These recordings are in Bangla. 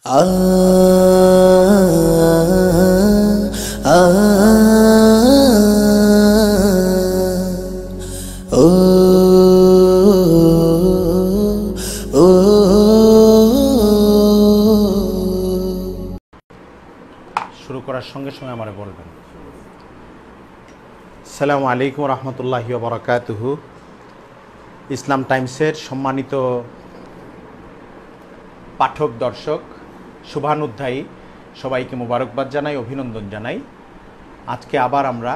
ও ও শুরু করার সঙ্গে সঙ্গে আমার বলবেন সালামু আলাইকুম রহমতুল্লাহ বরকাতহু ইসলাম টাইমসের সম্মানিত পাঠক দর্শক শুভানুধ্যায়ী সবাইকে মোবারকবাদ জানাই অভিনন্দন জানাই আজকে আবার আমরা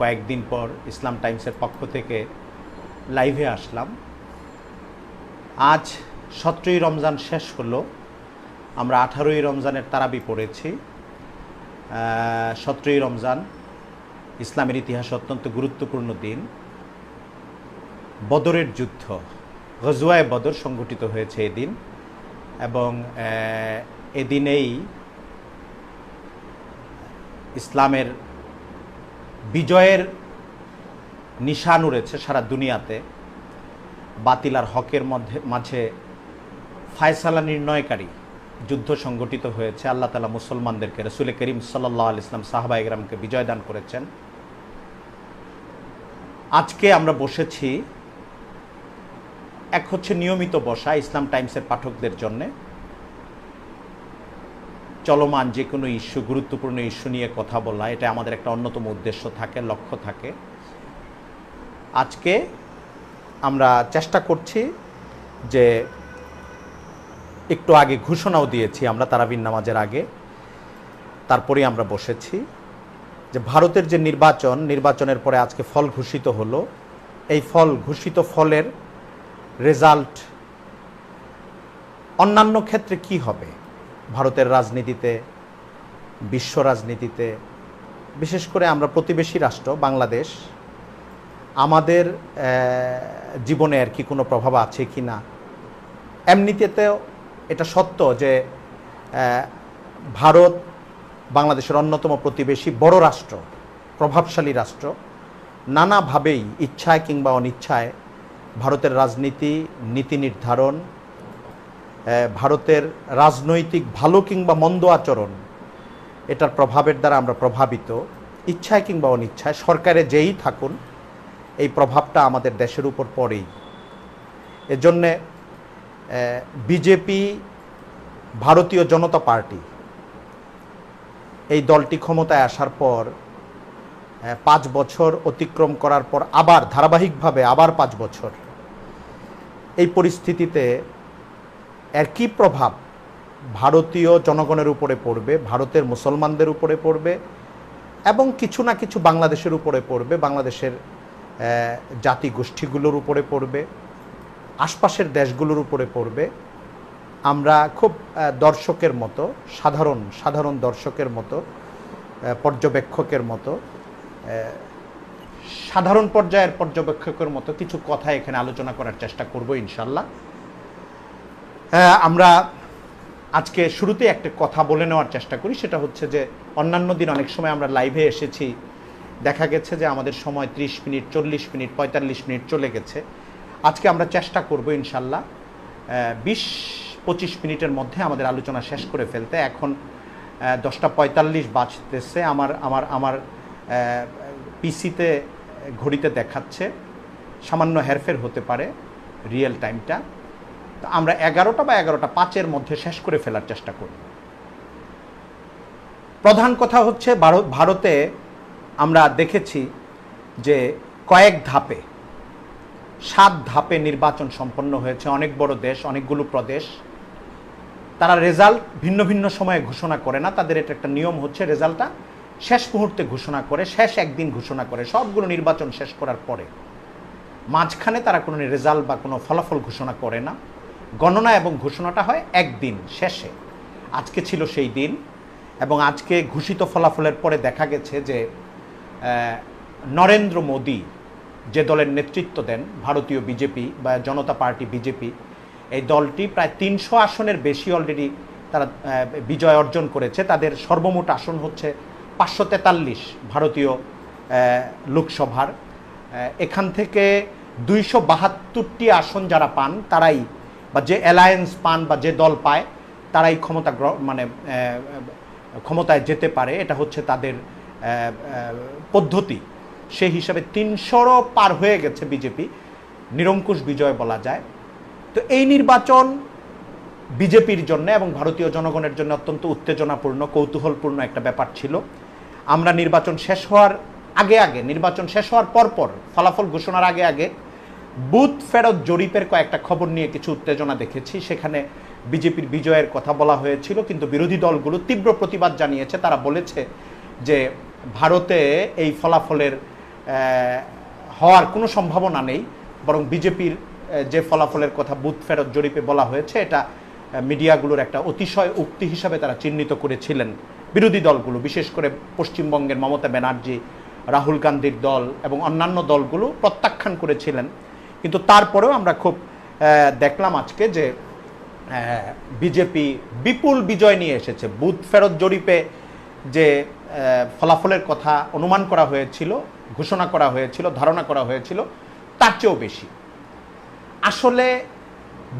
কয়েকদিন পর ইসলাম টাইমসের পক্ষ থেকে লাইভে আসলাম আজ সতেরোই রমজান শেষ হলো আমরা আঠারোই রমজানের তারাবি পড়েছি সতেরোই রমজান ইসলামের ইতিহাসে অত্যন্ত গুরুত্বপূর্ণ দিন বদরের যুদ্ধ গজুয়ায় বদর সংঘটিত হয়েছে এদিন এবং এদিনেই ইসলামের বিজয়ের নিশান উড়েছে সারা দুনিয়াতে বাতিলার হকের মধ্যে মাঝে ফায়সালা নির্ণয়কারী যুদ্ধ সংগঠিত হয়েছে আল্লাহ তালা মুসলমানদেরকে রসুল করিম সাল্লাহ আল ইসলাম সাহবা ইকরামকে বিজয় দান করেছেন আজকে আমরা বসেছি এক হচ্ছে নিয়মিত বসা ইসলাম টাইমসের পাঠকদের জন্যে চলমান যে কোনো ইস্যু গুরুত্বপূর্ণ ইস্যু নিয়ে কথা বলা এটা আমাদের একটা অন্যতম উদ্দেশ্য থাকে লক্ষ্য থাকে আজকে আমরা চেষ্টা করছি যে একটু আগে ঘোষণাও দিয়েছি আমরা তারাবিন নামাজের আগে তারপরেই আমরা বসেছি যে ভারতের যে নির্বাচন নির্বাচনের পরে আজকে ফল ঘোষিত হলো এই ফল ঘোষিত ফলের রেজাল্ট অন্যান্য ক্ষেত্রে কি হবে ভারতের রাজনীতিতে বিশ্ব রাজনীতিতে বিশেষ করে আমরা প্রতিবেশী রাষ্ট্র বাংলাদেশ আমাদের জীবনে আর কি কোনো প্রভাব আছে কি না এমনিতেও এটা সত্য যে ভারত বাংলাদেশের অন্যতম প্রতিবেশী বড় রাষ্ট্র প্রভাবশালী রাষ্ট্র নানাভাবেই ইচ্ছায় কিংবা অনিচ্ছায় ভারতের রাজনীতি নীতি নির্ধারণ ভারতের রাজনৈতিক ভালো কিংবা মন্দ আচরণ এটার প্রভাবের দ্বারা আমরা প্রভাবিত ইচ্ছায় কিংবা অনিচ্ছায় সরকারে যেই থাকুন এই প্রভাবটা আমাদের দেশের উপর পড়েই এজন্যে বিজেপি ভারতীয় জনতা পার্টি এই দলটি ক্ষমতায় আসার পর পাঁচ বছর অতিক্রম করার পর আবার ধারাবাহিকভাবে আবার পাঁচ বছর এই পরিস্থিতিতে এর কি প্রভাব ভারতীয় জনগণের উপরে পড়বে ভারতের মুসলমানদের উপরে পড়বে এবং কিছু না কিছু বাংলাদেশের উপরে পড়বে বাংলাদেশের জাতি গোষ্ঠীগুলোর উপরে পড়বে আশপাশের দেশগুলোর উপরে পড়বে আমরা খুব দর্শকের মতো সাধারণ সাধারণ দর্শকের মতো পর্যবেক্ষকের মতো সাধারণ পর্যায়ের পর্যবেক্ষকের মতো কিছু কথা এখানে আলোচনা করার চেষ্টা করব ইনশাল্লাহ হ্যাঁ, আমরা আজকে শুরুতে একটা কথা বলে নেওয়ার চেষ্টা করি সেটা হচ্ছে যে অন্যান্য দিন অনেক সময় আমরা লাইভে এসেছি দেখা গেছে যে আমাদের সময় 30 মিনিট চল্লিশ মিনিট পঁয়তাল্লিশ মিনিট চলে গেছে আজকে আমরা চেষ্টা করব ইনশাল্লাহ বিশ পঁচিশ মিনিটের মধ্যে আমাদের আলোচনা শেষ করে ফেলতে এখন দশটা পঁয়তাল্লিশ বাজতেছে আমার আমার আমার পিসিতে ঘড়িতে দেখাচ্ছে সামান্য হেরফের হতে পারে রিয়েল টাইমটা আমরা এগারোটা বা এগারোটা পাঁচের মধ্যে শেষ করে ফেলার চেষ্টা করি প্রধান কথা হচ্ছে ভারতে আমরা দেখেছি যে কয়েক ধাপে সাত ধাপে নির্বাচন সম্পন্ন হয়েছে অনেক বড় দেশ অনেকগুলো প্রদেশ তারা রেজাল্ট ভিন্ন ভিন্ন সময়ে ঘোষণা করে না তাদের এটা একটা নিয়ম হচ্ছে রেজাল্টটা শেষ মুহূর্তে ঘোষণা করে শেষ একদিন ঘোষণা করে সবগুলো নির্বাচন শেষ করার পরে মাঝখানে তারা কোনো রেজাল্ট বা কোনো ফলাফল ঘোষণা করে না গণনা এবং ঘোষণাটা হয় একদিন শেষে আজকে ছিল সেই দিন এবং আজকে ঘোষিত ফলাফলের পরে দেখা গেছে যে নরেন্দ্র মোদি যে দলের নেতৃত্ব দেন ভারতীয় বিজেপি বা জনতা পার্টি বিজেপি এই দলটি প্রায় তিনশো আসনের বেশি অলরেডি তারা বিজয় অর্জন করেছে তাদের সর্বমোট আসন হচ্ছে পাঁচশো তেতাল্লিশ ভারতীয় লোকসভার এখান থেকে দুইশো বাহাত্তরটি আসন যারা পান তারাই বা যে অ্যালায়েন্স পান বা যে দল পায় তারাই ক্ষমতা মানে ক্ষমতায় যেতে পারে এটা হচ্ছে তাদের পদ্ধতি সেই হিসাবে তিনশোরও পার হয়ে গেছে বিজেপি নিরঙ্কুশ বিজয় বলা যায় তো এই নির্বাচন বিজেপির জন্য এবং ভারতীয় জনগণের জন্য অত্যন্ত উত্তেজনাপূর্ণ কৌতূহলপূর্ণ একটা ব্যাপার ছিল আমরা নির্বাচন শেষ হওয়ার আগে আগে নির্বাচন শেষ হওয়ার পরপর ফলাফল ঘোষণার আগে আগে বুথ ফেরত জরিপের কয়েকটা খবর নিয়ে কিছু উত্তেজনা দেখেছি সেখানে বিজেপির বিজয়ের কথা বলা হয়েছিল কিন্তু বিরোধী দলগুলো তীব্র প্রতিবাদ জানিয়েছে তারা বলেছে যে ভারতে এই ফলাফলের হওয়ার কোনো সম্ভাবনা নেই বরং বিজেপির যে ফলাফলের কথা বুথ ফেরত জরিপে বলা হয়েছে এটা মিডিয়াগুলোর একটা অতিশয় উক্তি হিসাবে তারা চিহ্নিত করেছিলেন বিরোধী দলগুলো বিশেষ করে পশ্চিমবঙ্গের মমতা ব্যানার্জি রাহুল গান্ধীর দল এবং অন্যান্য দলগুলো প্রত্যাখ্যান করেছিলেন কিন্তু তারপরেও আমরা খুব দেখলাম আজকে যে বিজেপি বিপুল বিজয় নিয়ে এসেছে বুথ ফেরত জরিপে যে ফলাফলের কথা অনুমান করা হয়েছিল ঘোষণা করা হয়েছিল ধারণা করা হয়েছিল তার চেয়েও বেশি আসলে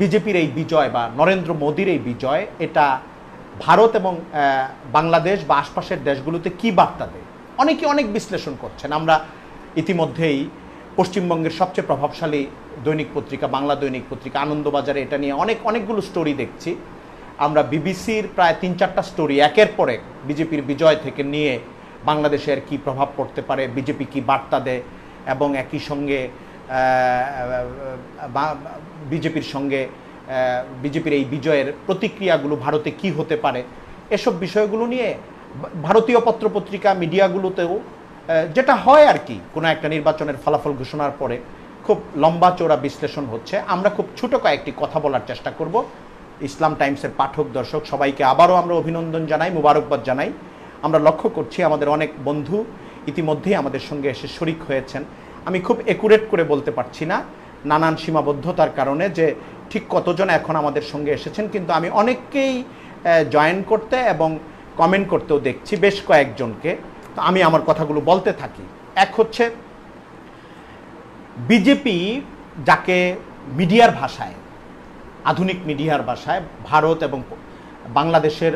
বিজেপির এই বিজয় বা নরেন্দ্র মোদীর এই বিজয় এটা ভারত এবং বাংলাদেশ বা আশপাশের দেশগুলোতে কি বার্তা দেয় অনেকে অনেক বিশ্লেষণ করছেন আমরা ইতিমধ্যেই পশ্চিমবঙ্গের সবচেয়ে প্রভাবশালী দৈনিক পত্রিকা বাংলা দৈনিক পত্রিকা আনন্দবাজারে এটা নিয়ে অনেক অনেকগুলো স্টোরি দেখছি আমরা বিবিসির প্রায় তিন চারটা স্টোরি একের পরে বিজেপির বিজয় থেকে নিয়ে বাংলাদেশের কি প্রভাব পড়তে পারে বিজেপি কি বার্তা দেয় এবং একই সঙ্গে বিজেপির সঙ্গে বিজেপির এই বিজয়ের প্রতিক্রিয়াগুলো ভারতে কি হতে পারে এসব বিষয়গুলো নিয়ে ভারতীয় পত্রপত্রিকা মিডিয়াগুলোতেও যেটা হয় আর কি কোনো একটা নির্বাচনের ফলাফল ঘোষণার পরে খুব লম্বা চৌড়া বিশ্লেষণ হচ্ছে আমরা খুব ছোট কয়েকটি কথা বলার চেষ্টা করব ইসলাম টাইমসের পাঠক দর্শক সবাইকে আবারও আমরা অভিনন্দন জানাই মুবারকবাদ জানাই আমরা লক্ষ্য করছি আমাদের অনেক বন্ধু ইতিমধ্যেই আমাদের সঙ্গে এসে শরিক হয়েছেন আমি খুব একুরেট করে বলতে পারছি না নানান সীমাবদ্ধতার কারণে যে ঠিক কতজন এখন আমাদের সঙ্গে এসেছেন কিন্তু আমি অনেককেই জয়েন করতে এবং কমেন্ট করতেও দেখছি বেশ কয়েকজনকে আমি আমার কথাগুলো বলতে থাকি এক হচ্ছে বিজেপি যাকে মিডিয়ার ভাষায় আধুনিক মিডিয়ার ভাষায় ভারত এবং বাংলাদেশের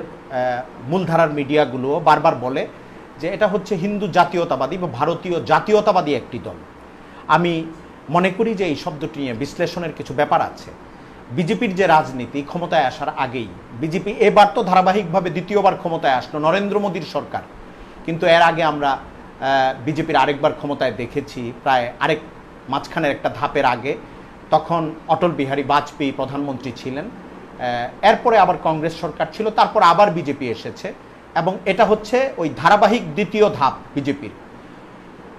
মূলধারার মিডিয়াগুলো বারবার বলে যে এটা হচ্ছে হিন্দু জাতীয়তাবাদী বা ভারতীয় জাতীয়তাবাদী একটি দল আমি মনে করি যে এই শব্দটি নিয়ে বিশ্লেষণের কিছু ব্যাপার আছে বিজেপির যে রাজনীতি ক্ষমতায় আসার আগেই বিজেপি এবার তো ধারাবাহিকভাবে দ্বিতীয়বার ক্ষমতায় আসলো নরেন্দ্র মোদীর সরকার কিন্তু এর আগে আমরা বিজেপির আরেকবার ক্ষমতায় দেখেছি প্রায় আরেক মাঝখানের একটা ধাপের আগে তখন অটল বিহারী বাজপেয়ী প্রধানমন্ত্রী ছিলেন এরপরে আবার কংগ্রেস সরকার ছিল তারপর আবার বিজেপি এসেছে এবং এটা হচ্ছে ওই ধারাবাহিক দ্বিতীয় ধাপ বিজেপির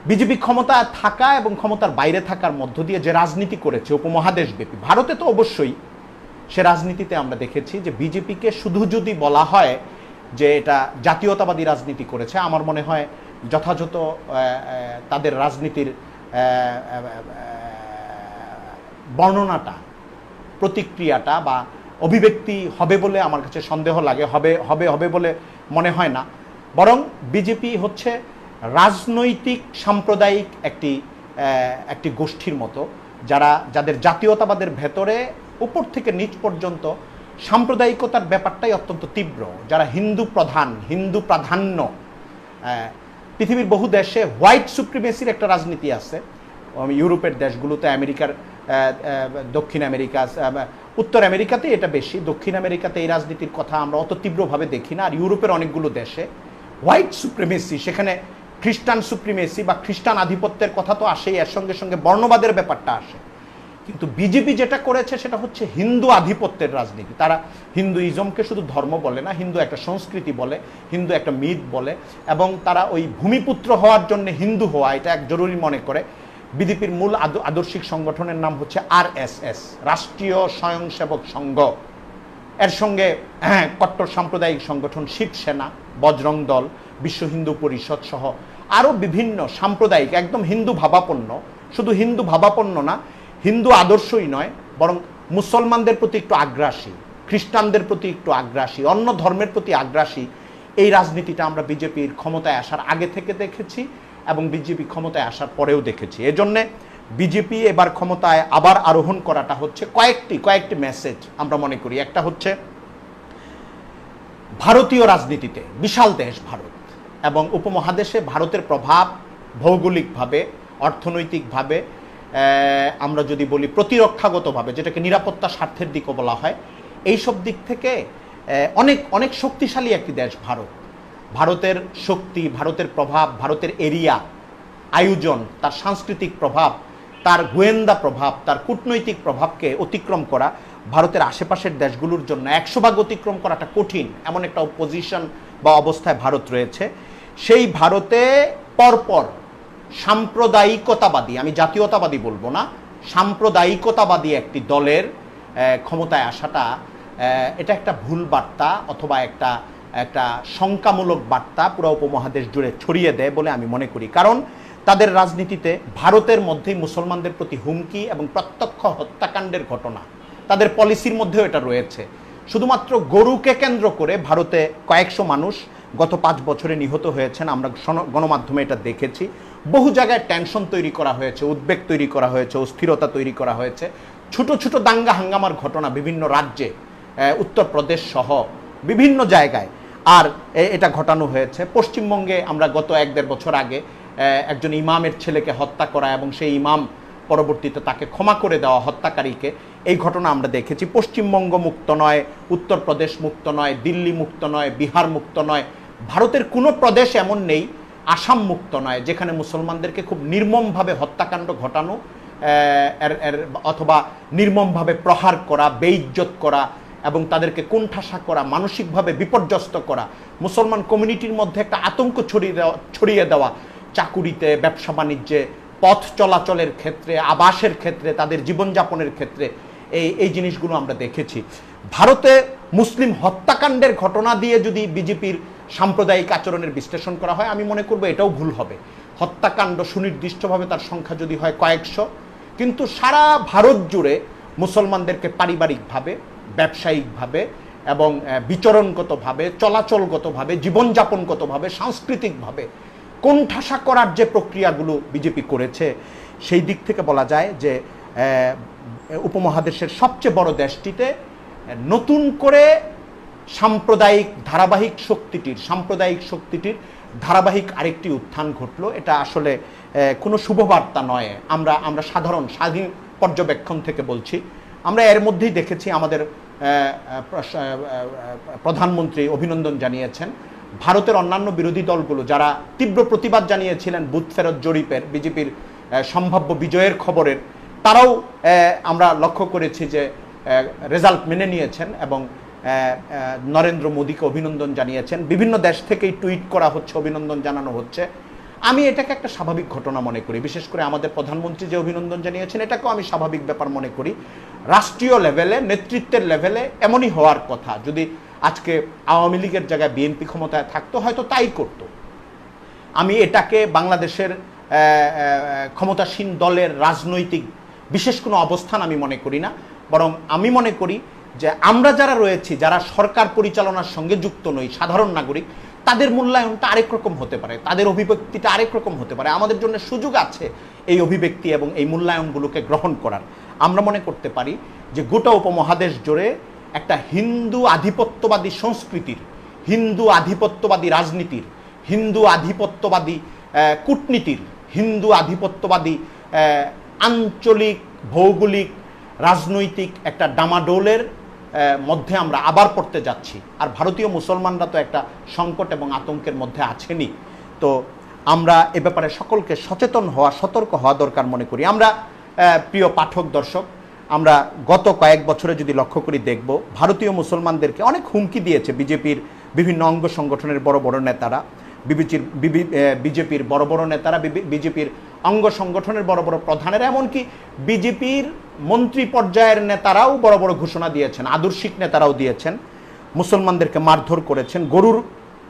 বিজেপি ক্ষমতা থাকা এবং ক্ষমতার বাইরে থাকার মধ্য দিয়ে যে রাজনীতি করেছে উপমহাদেশব্যাপী ভারতে তো অবশ্যই সে রাজনীতিতে আমরা দেখেছি যে বিজেপিকে শুধু যদি বলা হয় যে এটা জাতীয়তাবাদী রাজনীতি করেছে আমার মনে হয় যথাযথ তাদের রাজনীতির বর্ণনাটা প্রতিক্রিয়াটা বা অভিব্যক্তি হবে বলে আমার কাছে সন্দেহ লাগে হবে হবে হবে বলে মনে হয় না বরং বিজেপি হচ্ছে রাজনৈতিক সাম্প্রদায়িক একটি একটি গোষ্ঠীর মতো যারা যাদের জাতীয়তাবাদের ভেতরে উপর থেকে নিচ পর্যন্ত সাম্প্রদায়িকতার ব্যাপারটাই অত্যন্ত তীব্র যারা হিন্দু প্রধান হিন্দু প্রাধান্য পৃথিবীর বহু দেশে হোয়াইট সুপ্রিমেসির একটা রাজনীতি আছে ইউরোপের দেশগুলোতে আমেরিকার দক্ষিণ আমেরিকা উত্তর আমেরিকাতে এটা বেশি দক্ষিণ আমেরিকাতে এই রাজনীতির কথা আমরা অত তীব্রভাবে দেখি না আর ইউরোপের অনেকগুলো দেশে হোয়াইট সুপ্রিমেসি সেখানে খ্রিস্টান সুপ্রিমেসি বা খ্রিস্টান আধিপত্যের কথা তো আসেই এর সঙ্গে সঙ্গে বর্ণবাদের ব্যাপারটা আসে কিন্তু বিজেপি যেটা করেছে সেটা হচ্ছে হিন্দু আধিপত্যের রাজনীতি তারা হিন্দুইজমকে শুধু ধর্ম বলে না হিন্দু একটা সংস্কৃতি বলে হিন্দু একটা মিথ বলে এবং তারা ওই ভূমিপুত্র হওয়ার জন্য হিন্দু হওয়া এটা এক জরুরি মনে করে বিজেপির মূল আদর্শিক সংগঠনের নাম হচ্ছে আর রাষ্ট্রীয় স্বয়ংসেবক সংঘ এর সঙ্গে হ্যাঁ, কট্টর সাম্প্রদায়িক সংগঠন শিবসেনা বজরং দল বিশ্ব হিন্দু পরিষদ সহ আরও বিভিন্ন সাম্প্রদায়িক একদম হিন্দু ভাবাপন্ন শুধু হিন্দু ভাবাপন্ন না হিন্দু আদর্শই নয় বরং মুসলমানদের প্রতি একটু আগ্রাসী খ্রিস্টানদের প্রতি একটু আগ্রাসী অন্য ধর্মের প্রতি আগ্রাসী এই রাজনীতিটা আমরা বিজেপির ক্ষমতায় আসার আগে থেকে দেখেছি এবং বিজেপি ক্ষমতায় আসার পরেও দেখেছি এজন্যে বিজেপি এবার ক্ষমতায় আবার আরোহণ করাটা হচ্ছে কয়েকটি কয়েকটি মেসেজ আমরা মনে করি একটা হচ্ছে ভারতীয় রাজনীতিতে বিশাল দেশ ভারত এবং উপমহাদেশে ভারতের প্রভাব ভৌগোলিকভাবে অর্থনৈতিকভাবে আমরা যদি বলি প্রতিরক্ষাগতভাবে যেটাকে নিরাপত্তা স্বার্থের দিকও বলা হয় এই সব দিক থেকে অনেক অনেক শক্তিশালী একটি দেশ ভারত ভারতের শক্তি ভারতের প্রভাব ভারতের এরিয়া আয়োজন তার সাংস্কৃতিক প্রভাব তার গোয়েন্দা প্রভাব তার কূটনৈতিক প্রভাবকে অতিক্রম করা ভারতের আশেপাশের দেশগুলোর জন্য একশো ভাগ অতিক্রম করাটা কঠিন এমন একটা পজিশন বা অবস্থায় ভারত রয়েছে সেই ভারতে পরপর সাম্প্রদায়িকতাবাদী আমি জাতীয়তাবাদী বলবো না সাম্প্রদায়িকতাবাদী একটি দলের ক্ষমতায় আসাটা এটা একটা ভুল বার্তা অথবা একটা একটা শঙ্কামূলক বার্তা পুরো উপমহাদেশ জুড়ে ছড়িয়ে দেয় বলে আমি মনে করি কারণ তাদের রাজনীতিতে ভারতের মধ্যেই মুসলমানদের প্রতি হুমকি এবং প্রত্যক্ষ হত্যাকাণ্ডের ঘটনা তাদের পলিসির মধ্যেও এটা রয়েছে শুধুমাত্র গরুকে কেন্দ্র করে ভারতে কয়েকশো মানুষ গত পাঁচ বছরে নিহত হয়েছেন আমরা গণমাধ্যমে এটা দেখেছি বহু জায়গায় টেনশন তৈরি করা হয়েছে উদ্বেগ তৈরি করা হয়েছে অস্থিরতা তৈরি করা হয়েছে ছোট ছোট দাঙ্গা হাঙ্গামার ঘটনা বিভিন্ন রাজ্যে উত্তরপ্রদেশ সহ বিভিন্ন জায়গায় আর এটা ঘটানো হয়েছে পশ্চিমবঙ্গে আমরা গত এক দেড় বছর আগে একজন ইমামের ছেলেকে হত্যা করা এবং সেই ইমাম পরবর্তীতে তাকে ক্ষমা করে দেওয়া হত্যাকারীকে এই ঘটনা আমরা দেখেছি পশ্চিমবঙ্গ মুক্ত নয় উত্তরপ্রদেশ মুক্ত নয় দিল্লি মুক্ত নয় বিহার মুক্ত নয় ভারতের কোনো প্রদেশ এমন নেই আসাম মুক্ত নয় যেখানে মুসলমানদেরকে খুব নির্মমভাবে হত্যাকাণ্ড ঘটানো অথবা নির্মমভাবে প্রহার করা বেইজ্জত করা এবং তাদেরকে কোণঠাসা করা মানসিকভাবে বিপর্যস্ত করা মুসলমান কমিউনিটির মধ্যে একটা আতঙ্ক ছড়িয়ে দেওয়া ছড়িয়ে দেওয়া চাকুরিতে ব্যবসা বাণিজ্যে পথ চলাচলের ক্ষেত্রে আবাসের ক্ষেত্রে তাদের জীবনযাপনের ক্ষেত্রে এই এই জিনিসগুলো আমরা দেখেছি ভারতে মুসলিম হত্যাকাণ্ডের ঘটনা দিয়ে যদি বিজেপির সাম্প্রদায়িক আচরণের বিশ্লেষণ করা হয় আমি মনে করব এটাও ভুল হবে হত্যাকাণ্ড সুনির্দিষ্টভাবে তার সংখ্যা যদি হয় কয়েকশো কিন্তু সারা ভারত জুড়ে মুসলমানদেরকে পারিবারিকভাবে ব্যবসায়িকভাবে এবং বিচরণগতভাবে চলাচলগতভাবে জীবনযাপনগতভাবে সাংস্কৃতিকভাবে কোণঠাসা করার যে প্রক্রিয়াগুলো বিজেপি করেছে সেই দিক থেকে বলা যায় যে উপমহাদেশের সবচেয়ে বড় দেশটিতে নতুন করে সাম্প্রদায়িক ধারাবাহিক শক্তিটির সাম্প্রদায়িক শক্তিটির ধারাবাহিক আরেকটি উত্থান ঘটলো এটা আসলে কোনো শুভবার্তা নয় আমরা আমরা সাধারণ স্বাধীন পর্যবেক্ষণ থেকে বলছি আমরা এর মধ্যেই দেখেছি আমাদের প্রধানমন্ত্রী অভিনন্দন জানিয়েছেন ভারতের অন্যান্য বিরোধী দলগুলো যারা তীব্র প্রতিবাদ জানিয়েছিলেন বুথ ফেরত জরিপের বিজেপির সম্ভাব্য বিজয়ের খবরের তারাও আমরা লক্ষ্য করেছি যে রেজাল্ট মেনে নিয়েছেন এবং নরেন্দ্র মোদীকে অভিনন্দন জানিয়েছেন বিভিন্ন দেশ থেকেই টুইট করা হচ্ছে অভিনন্দন জানানো হচ্ছে আমি এটাকে একটা স্বাভাবিক ঘটনা মনে করি বিশেষ করে আমাদের প্রধানমন্ত্রী যে অভিনন্দন জানিয়েছেন এটাকেও আমি স্বাভাবিক ব্যাপার মনে করি রাষ্ট্রীয় লেভেলে নেতৃত্বের লেভেলে এমনই হওয়ার কথা যদি আজকে আওয়ামী লীগের জায়গায় বিএনপি ক্ষমতায় থাকতো হয়তো তাই করত আমি এটাকে বাংলাদেশের ক্ষমতাসীন দলের রাজনৈতিক বিশেষ কোনো অবস্থান আমি মনে করি না বরং আমি মনে করি যে আমরা যারা রয়েছি যারা সরকার পরিচালনার সঙ্গে যুক্ত নই সাধারণ নাগরিক তাদের মূল্যায়নটা আরেক রকম হতে পারে তাদের অভিব্যক্তিটা আরেক রকম হতে পারে আমাদের জন্য সুযোগ আছে এই অভিব্যক্তি এবং এই মূল্যায়নগুলোকে গ্রহণ করার আমরা মনে করতে পারি যে গোটা উপমহাদেশ জুড়ে একটা হিন্দু আধিপত্যবাদী সংস্কৃতির হিন্দু আধিপত্যবাদী রাজনীতির হিন্দু আধিপত্যবাদী কূটনীতির হিন্দু আধিপত্যবাদী আঞ্চলিক ভৌগোলিক রাজনৈতিক একটা ডামাডোলের মধ্যে আমরা আবার পড়তে যাচ্ছি আর ভারতীয় মুসলমানরা তো একটা সংকট এবং আতঙ্কের মধ্যে আছেনই তো আমরা এ ব্যাপারে সকলকে সচেতন হওয়া সতর্ক হওয়া দরকার মনে করি আমরা প্রিয় পাঠক দর্শক আমরা গত কয়েক বছরে যদি লক্ষ্য করি দেখব ভারতীয় মুসলমানদেরকে অনেক হুমকি দিয়েছে বিজেপির বিভিন্ন অঙ্গ সংগঠনের বড় বড় নেতারা বিবিচির বিজেপির বড় বড় নেতারা বিজেপির অঙ্গ সংগঠনের বড় বড় প্রধানেরা এমনকি বিজেপির মন্ত্রী পর্যায়ের নেতারাও বড় বড় ঘোষণা দিয়েছেন আদর্শিক নেতারাও দিয়েছেন মুসলমানদেরকে মারধর করেছেন গরুর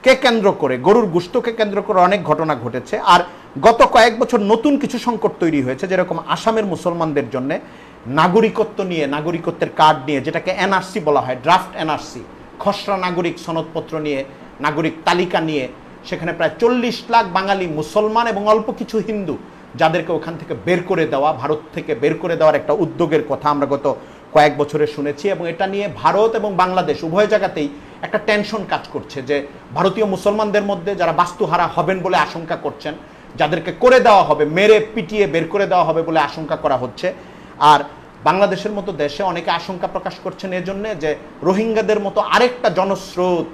কে কেন্দ্র করে গরুর গুস্তকে কেন্দ্র করে অনেক ঘটনা ঘটেছে আর গত কয়েক বছর নতুন কিছু সংকট তৈরি হয়েছে যেরকম আসামের মুসলমানদের জন্য নাগরিকত্ব নিয়ে নাগরিকত্বের কার্ড নিয়ে যেটাকে এনআরসি বলা হয় ড্রাফট এনআরসি খসড়া নাগরিক সনদপত্র নিয়ে নাগরিক তালিকা নিয়ে সেখানে প্রায় চল্লিশ লাখ বাঙালি মুসলমান এবং অল্প কিছু হিন্দু যাদেরকে ওখান থেকে বের করে দেওয়া ভারত থেকে বের করে দেওয়ার একটা উদ্যোগের কথা আমরা গত কয়েক বছরে শুনেছি এবং এটা নিয়ে ভারত এবং বাংলাদেশ উভয় জায়গাতেই একটা টেনশন কাজ করছে যে ভারতীয় মুসলমানদের মধ্যে যারা বাস্তুহারা হবেন বলে আশঙ্কা করছেন যাদেরকে করে দেওয়া হবে মেরে পিটিয়ে বের করে দেওয়া হবে বলে আশঙ্কা করা হচ্ছে আর বাংলাদেশের মতো দেশে অনেকে আশঙ্কা প্রকাশ করছেন এজন্যে যে রোহিঙ্গাদের মতো আরেকটা জনস্রোত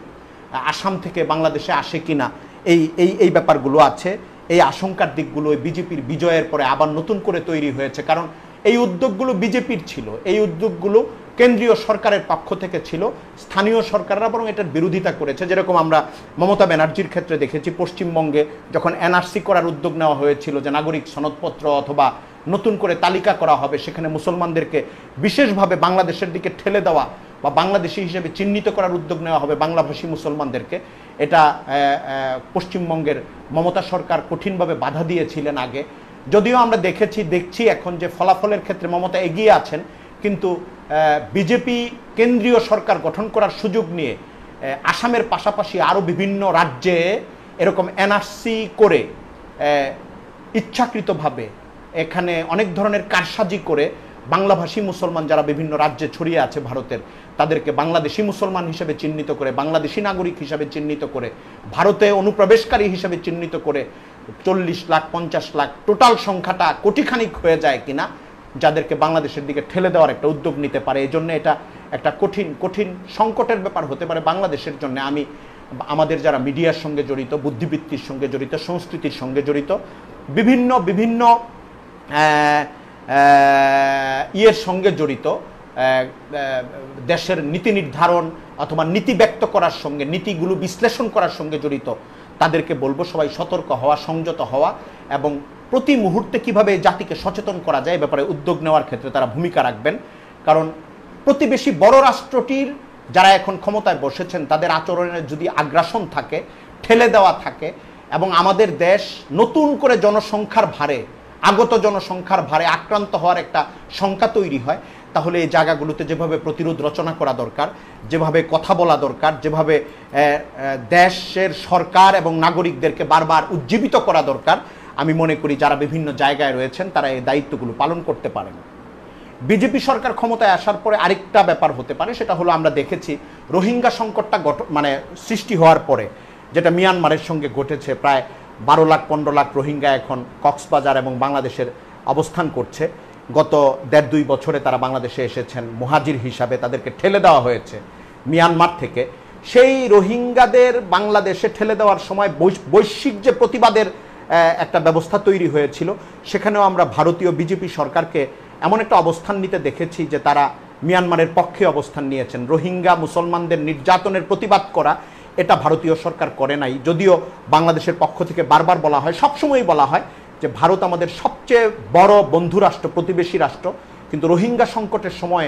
আসাম থেকে বাংলাদেশে আসে কিনা এই এই এই ব্যাপারগুলো আছে এই আশঙ্কার দিকগুলো বিজেপির বিজয়ের পরে আবার নতুন করে তৈরি হয়েছে কারণ এই উদ্যোগগুলো বিজেপির ছিল এই উদ্যোগগুলো কেন্দ্রীয় সরকারের পক্ষ থেকে ছিল স্থানীয় সরকাররা বরং এটার বিরোধিতা করেছে যেরকম আমরা মমতা ব্যানার্জির ক্ষেত্রে দেখেছি পশ্চিমবঙ্গে যখন এনআরসি করার উদ্যোগ নেওয়া হয়েছিল যে নাগরিক সনদপত্র অথবা নতুন করে তালিকা করা হবে সেখানে মুসলমানদেরকে বিশেষভাবে বাংলাদেশের দিকে ঠেলে দেওয়া বা বাংলাদেশি হিসেবে চিহ্নিত করার উদ্যোগ নেওয়া হবে বাংলাভাষী মুসলমানদেরকে এটা পশ্চিমবঙ্গের মমতা সরকার কঠিনভাবে বাধা দিয়েছিলেন আগে যদিও আমরা দেখেছি দেখছি এখন যে ফলাফলের ক্ষেত্রে মমতা এগিয়ে আছেন কিন্তু বিজেপি কেন্দ্রীয় সরকার গঠন করার সুযোগ নিয়ে আসামের পাশাপাশি আরও বিভিন্ন রাজ্যে এরকম এনআরসি করে ইচ্ছাকৃতভাবে এখানে অনেক ধরনের কারসাজি করে বাংলাভাষী মুসলমান যারা বিভিন্ন রাজ্যে ছড়িয়ে আছে ভারতের তাদেরকে বাংলাদেশি মুসলমান হিসেবে চিহ্নিত করে বাংলাদেশি নাগরিক হিসেবে চিহ্নিত করে ভারতে অনুপ্রবেশকারী হিসেবে চিহ্নিত করে চল্লিশ লাখ পঞ্চাশ লাখ টোটাল সংখ্যাটা কোটিখানিক হয়ে যায় কিনা যাদেরকে বাংলাদেশের দিকে ঠেলে দেওয়ার একটা উদ্যোগ নিতে পারে এই জন্য এটা একটা কঠিন কঠিন সংকটের ব্যাপার হতে পারে বাংলাদেশের জন্য আমি আমাদের যারা মিডিয়ার সঙ্গে জড়িত বুদ্ধিবৃত্তির সঙ্গে জড়িত সংস্কৃতির সঙ্গে জড়িত বিভিন্ন বিভিন্ন ইয়ের সঙ্গে জড়িত দেশের নীতি নির্ধারণ অথবা নীতি ব্যক্ত করার সঙ্গে নীতিগুলো বিশ্লেষণ করার সঙ্গে জড়িত তাদেরকে বলবো সবাই সতর্ক হওয়া সংযত হওয়া এবং প্রতি মুহূর্তে কিভাবে জাতিকে সচেতন করা যায় ব্যাপারে উদ্যোগ নেওয়ার ক্ষেত্রে তারা ভূমিকা রাখবেন কারণ প্রতিবেশী বড় রাষ্ট্রটির যারা এখন ক্ষমতায় বসেছেন তাদের আচরণের যদি আগ্রাসন থাকে ঠেলে দেওয়া থাকে এবং আমাদের দেশ নতুন করে জনসংখ্যার ভারে আগত জনসংখ্যার ভারে আক্রান্ত হওয়ার একটা শঙ্কা তৈরি হয় তাহলে এই জায়গাগুলোতে যেভাবে প্রতিরোধ রচনা করা দরকার যেভাবে কথা বলা দরকার যেভাবে দেশের সরকার এবং নাগরিকদেরকে বারবার উজ্জীবিত করা দরকার আমি মনে করি যারা বিভিন্ন জায়গায় রয়েছেন তারা এই দায়িত্বগুলো পালন করতে পারেন বিজেপি সরকার ক্ষমতায় আসার পরে আরেকটা ব্যাপার হতে পারে সেটা হলো আমরা দেখেছি রোহিঙ্গা সংকটটা মানে সৃষ্টি হওয়ার পরে যেটা মিয়ানমারের সঙ্গে ঘটেছে প্রায় বারো লাখ পনেরো লাখ রোহিঙ্গা এখন কক্সবাজার এবং বাংলাদেশের অবস্থান করছে গত দেড় দুই বছরে তারা বাংলাদেশে এসেছেন মহাজির হিসাবে তাদেরকে ঠেলে দেওয়া হয়েছে মিয়ানমার থেকে সেই রোহিঙ্গাদের বাংলাদেশে ঠেলে দেওয়ার সময় বৈশ্বিক যে প্রতিবাদের একটা ব্যবস্থা তৈরি হয়েছিল সেখানেও আমরা ভারতীয় বিজেপি সরকারকে এমন একটা অবস্থান নিতে দেখেছি যে তারা মিয়ানমারের পক্ষে অবস্থান নিয়েছেন রোহিঙ্গা মুসলমানদের নির্যাতনের প্রতিবাদ করা এটা ভারতীয় সরকার করে নাই যদিও বাংলাদেশের পক্ষ থেকে বারবার বলা হয় সবসময়ই বলা হয় যে ভারত আমাদের সবচেয়ে বড় বন্ধু রাষ্ট্র প্রতিবেশী রাষ্ট্র কিন্তু রোহিঙ্গা সংকটের সময়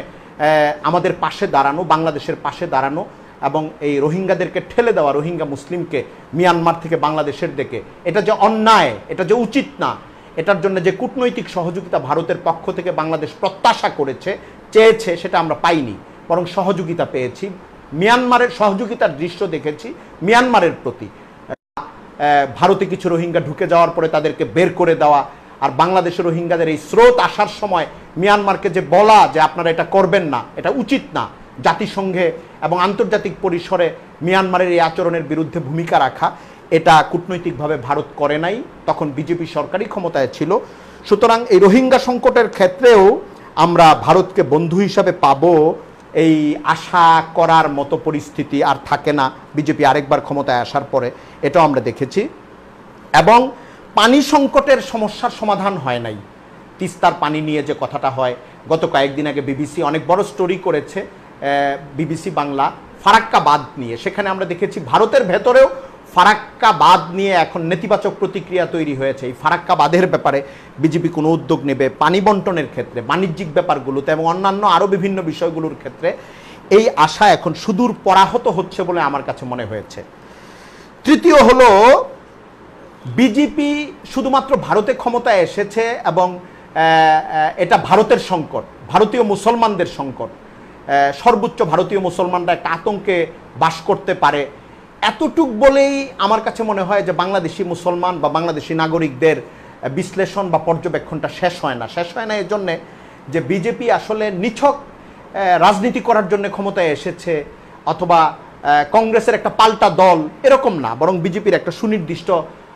আমাদের পাশে দাঁড়ানো বাংলাদেশের পাশে দাঁড়ানো এবং এই রোহিঙ্গাদেরকে ঠেলে দেওয়া রোহিঙ্গা মুসলিমকে মিয়ানমার থেকে বাংলাদেশের দিকে এটা যে অন্যায় এটা যে উচিত না এটার জন্য যে কূটনৈতিক সহযোগিতা ভারতের পক্ষ থেকে বাংলাদেশ প্রত্যাশা করেছে চেয়েছে সেটা আমরা পাইনি বরং সহযোগিতা পেয়েছি মিয়ানমারের সহযোগিতার দৃশ্য দেখেছি মিয়ানমারের প্রতি ভারতে কিছু রোহিঙ্গা ঢুকে যাওয়ার পরে তাদেরকে বের করে দেওয়া আর বাংলাদেশের রোহিঙ্গাদের এই স্রোত আসার সময় মিয়ানমারকে যে বলা যে আপনারা এটা করবেন না এটা উচিত না জাতিসংঘে এবং আন্তর্জাতিক পরিসরে মিয়ানমারের এই আচরণের বিরুদ্ধে ভূমিকা রাখা এটা কূটনৈতিকভাবে ভারত করে নাই তখন বিজেপি সরকারই ক্ষমতায় ছিল সুতরাং এই রোহিঙ্গা সংকটের ক্ষেত্রেও আমরা ভারতকে বন্ধু হিসাবে পাবো এই আশা করার মতো পরিস্থিতি আর থাকে না বিজেপি আরেকবার ক্ষমতায় আসার পরে এটাও আমরা দেখেছি এবং পানি সংকটের সমস্যার সমাধান হয় নাই তিস্তার পানি নিয়ে যে কথাটা হয় গত কয়েকদিন আগে বিবিসি অনেক বড় স্টোরি করেছে বিবিসি বাংলা ফারাক্কা বাঁধ নিয়ে সেখানে আমরা দেখেছি ভারতের ভেতরেও ফারাক্কাবাদ নিয়ে এখন নেতিবাচক প্রতিক্রিয়া তৈরি হয়েছে এই ফারাক্কাবাদের ব্যাপারে বিজেপি কোনো উদ্যোগ নেবে পানি বন্টনের ক্ষেত্রে বাণিজ্যিক ব্যাপারগুলোতে এবং অন্যান্য আরও বিভিন্ন বিষয়গুলোর ক্ষেত্রে এই আশা এখন সুদূর পরাহত হচ্ছে বলে আমার কাছে মনে হয়েছে তৃতীয় হল বিজেপি শুধুমাত্র ভারতে ক্ষমতায় এসেছে এবং এটা ভারতের সংকট ভারতীয় মুসলমানদের সংকট সর্বোচ্চ ভারতীয় মুসলমানরা একটা আতঙ্কে বাস করতে পারে এতটুক বলেই আমার কাছে মনে হয় যে বাংলাদেশি মুসলমান বা বাংলাদেশি নাগরিকদের বিশ্লেষণ বা পর্যবেক্ষণটা শেষ হয় না শেষ হয় না এর জন্যে যে বিজেপি আসলে নিছক রাজনীতি করার জন্য ক্ষমতায় এসেছে অথবা কংগ্রেসের একটা পাল্টা দল এরকম না বরং বিজেপির একটা সুনির্দিষ্ট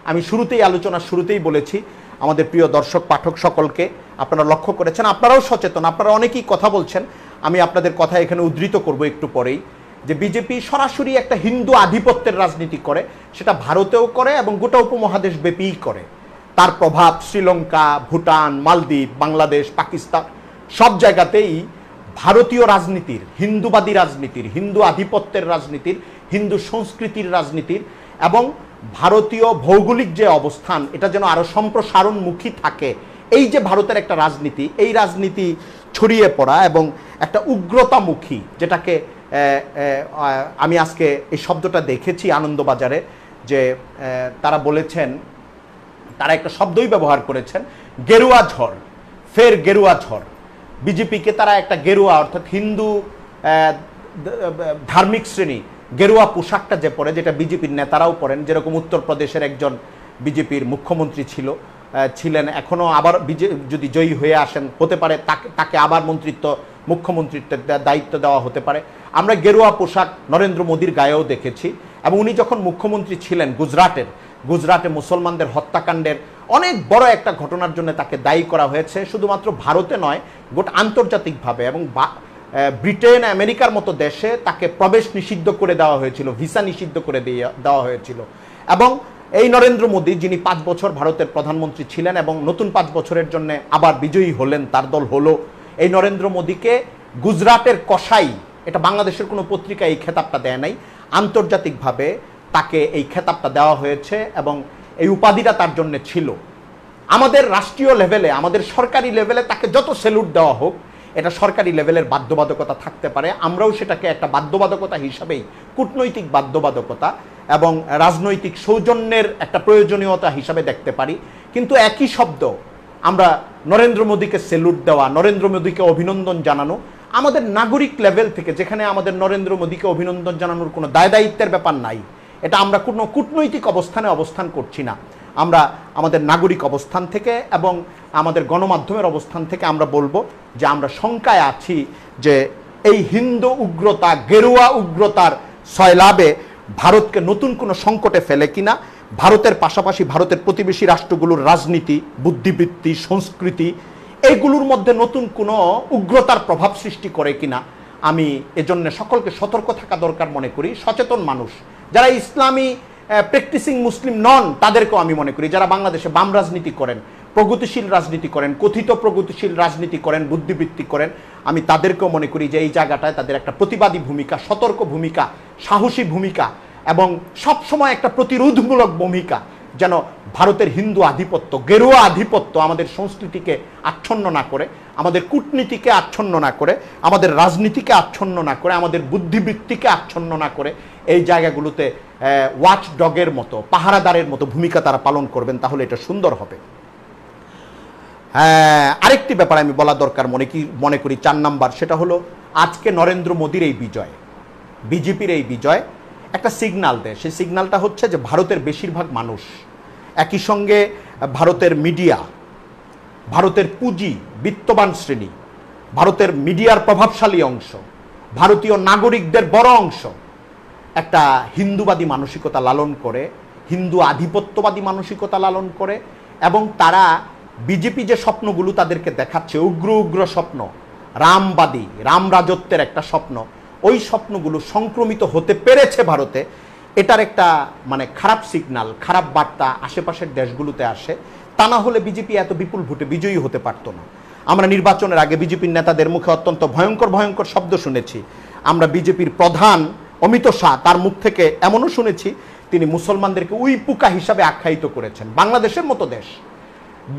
আমি শুরুতেই আলোচনা শুরুতেই বলেছি আমাদের প্রিয় দর্শক পাঠক সকলকে আপনারা লক্ষ্য করেছেন আপনারাও সচেতন আপনারা অনেকেই কথা বলছেন আমি আপনাদের কথা এখানে উদ্ধৃত করব একটু পরেই যে বিজেপি সরাসরি একটা হিন্দু আধিপত্যের রাজনীতি করে সেটা ভারতেও করে এবং গোটা উপমহাদেশ ব্যাপী করে তার প্রভাব শ্রীলঙ্কা ভুটান মালদ্বীপ বাংলাদেশ পাকিস্তান সব জায়গাতেই ভারতীয় রাজনীতির হিন্দুবাদী রাজনীতির হিন্দু আধিপত্যের রাজনীতির হিন্দু সংস্কৃতির রাজনীতির এবং ভারতীয় ভৌগোলিক যে অবস্থান এটা যেন আরও সম্প্রসারণমুখী থাকে এই যে ভারতের একটা রাজনীতি এই রাজনীতি ছড়িয়ে পড়া এবং একটা উগ্রতামুখী যেটাকে আমি আজকে এই শব্দটা দেখেছি আনন্দবাজারে যে তারা বলেছেন তারা একটা শব্দই ব্যবহার করেছেন গেরুয়া ঝড় ফের গেরুয়া ঝড় বিজেপিকে তারা একটা গেরুয়া অর্থাৎ হিন্দু ধার্মিক শ্রেণী গেরুয়া পোশাকটা যে পরে যেটা বিজেপির নেতারাও পরেন যেরকম উত্তরপ্রদেশের একজন বিজেপির মুখ্যমন্ত্রী ছিল ছিলেন এখনও আবার যদি জয়ী হয়ে আসেন হতে পারে তাকে তাকে আবার মন্ত্রিত্ব মুখ্যমন্ত্রীর দায়িত্ব দেওয়া হতে পারে আমরা গেরুয়া পোশাক নরেন্দ্র মোদীর গায়েও দেখেছি এবং উনি যখন মুখ্যমন্ত্রী ছিলেন গুজরাটের গুজরাটে মুসলমানদের হত্যাকাণ্ডের অনেক বড় একটা ঘটনার জন্য তাকে দায়ী করা হয়েছে শুধুমাত্র ভারতে নয় গোটা আন্তর্জাতিকভাবে এবং ব্রিটেন আমেরিকার মতো দেশে তাকে প্রবেশ নিষিদ্ধ করে দেওয়া হয়েছিল ভিসা নিষিদ্ধ করে দেওয়া হয়েছিল এবং এই নরেন্দ্র মোদী যিনি পাঁচ বছর ভারতের প্রধানমন্ত্রী ছিলেন এবং নতুন পাঁচ বছরের জন্য আবার বিজয়ী হলেন তার দল হলো এই নরেন্দ্র মোদীকে গুজরাটের কষাই এটা বাংলাদেশের কোনো পত্রিকা এই খেতাবটা দেয় নাই আন্তর্জাতিকভাবে তাকে এই খেতাবটা দেওয়া হয়েছে এবং এই উপাধিটা তার জন্য ছিল আমাদের রাষ্ট্রীয় লেভেলে আমাদের সরকারি লেভেলে তাকে যত সেলুট দেওয়া হোক এটা সরকারি লেভেলের বাধ্যবাধকতা থাকতে পারে আমরাও সেটাকে একটা বাধ্যবাধকতা হিসাবেই কূটনৈতিক বাধ্যবাধকতা এবং রাজনৈতিক সৌজন্যের একটা প্রয়োজনীয়তা হিসাবে দেখতে পারি কিন্তু একই শব্দ আমরা নরেন্দ্র মোদীকে সেলুট দেওয়া নরেন্দ্র মোদীকে অভিনন্দন জানানো আমাদের নাগরিক লেভেল থেকে যেখানে আমাদের নরেন্দ্র মোদীকে অভিনন্দন জানানোর কোনো দায় দায়িত্বের ব্যাপার নাই এটা আমরা কোনো কূটনৈতিক অবস্থানে অবস্থান করছি না আমরা আমাদের নাগরিক অবস্থান থেকে এবং আমাদের গণমাধ্যমের অবস্থান থেকে আমরা বলবো যে আমরা শঙ্কায় আছি যে এই হিন্দু উগ্রতা গেরুয়া উগ্রতার সয়লাবে ভারতকে নতুন কোনো সংকটে ফেলে কিনা ভারতের পাশাপাশি ভারতের প্রতিবেশী রাষ্ট্রগুলোর রাজনীতি বুদ্ধিবৃত্তি সংস্কৃতি এইগুলোর মধ্যে নতুন কোনো উগ্রতার প্রভাব সৃষ্টি করে কিনা আমি এজন্য সকলকে সতর্ক থাকা দরকার মনে করি সচেতন মানুষ যারা ইসলামী প্র্যাকটিসিং মুসলিম নন তাদেরকেও আমি মনে করি যারা বাংলাদেশে বাম রাজনীতি করেন প্রগতিশীল রাজনীতি করেন কথিত প্রগতিশীল রাজনীতি করেন বুদ্ধিবৃত্তিক করেন আমি তাদেরকেও মনে করি যে এই জায়গাটায় তাদের একটা প্রতিবাদী ভূমিকা সতর্ক ভূমিকা সাহসী ভূমিকা এবং সবসময় একটা প্রতিরোধমূলক ভূমিকা যেন ভারতের হিন্দু আধিপত্য গেরুয়া আধিপত্য আমাদের সংস্কৃতিকে আচ্ছন্ন না করে আমাদের কূটনীতিকে আচ্ছন্ন না করে আমাদের রাজনীতিকে আচ্ছন্ন না করে আমাদের বুদ্ধিবৃত্তিকে আচ্ছন্ন না করে এই জায়গাগুলোতে ওয়াচ ডগের মতো পাহারাদারের মতো ভূমিকা তারা পালন করবেন তাহলে এটা সুন্দর হবে হ্যাঁ আরেকটি ব্যাপার আমি বলা দরকার মনে কি মনে করি চার নাম্বার সেটা হলো আজকে নরেন্দ্র মোদীর এই বিজয় বিজেপির এই বিজয় একটা সিগনাল দেয় সেই সিগনালটা হচ্ছে যে ভারতের বেশিরভাগ মানুষ একই সঙ্গে ভারতের মিডিয়া ভারতের পুঁজি বিত্তবান শ্রেণী ভারতের মিডিয়ার প্রভাবশালী অংশ ভারতীয় নাগরিকদের বড় অংশ একটা হিন্দুবাদী মানসিকতা লালন করে হিন্দু আধিপত্যবাদী মানসিকতা লালন করে এবং তারা বিজেপি যে স্বপ্নগুলো তাদেরকে দেখাচ্ছে উগ্র উগ্র স্বপ্ন রামবাদী রাম রাজত্বের একটা স্বপ্ন ওই স্বপ্নগুলো সংক্রমিত হতে পেরেছে ভারতে এটার একটা মানে খারাপ সিগনাল খারাপ বার্তা আশেপাশের দেশগুলোতে আসে তা না হলে বিজেপি এত বিপুল ভোটে বিজয়ী হতে পারতো না আমরা নির্বাচনের আগে বিজেপির নেতাদের মুখে অত্যন্ত ভয়ঙ্কর ভয়ঙ্কর শব্দ শুনেছি আমরা বিজেপির প্রধান অমিত শাহ তার মুখ থেকে এমনও শুনেছি তিনি মুসলমানদেরকে উই পুকা হিসাবে আখ্যায়িত করেছেন বাংলাদেশের মতো দেশ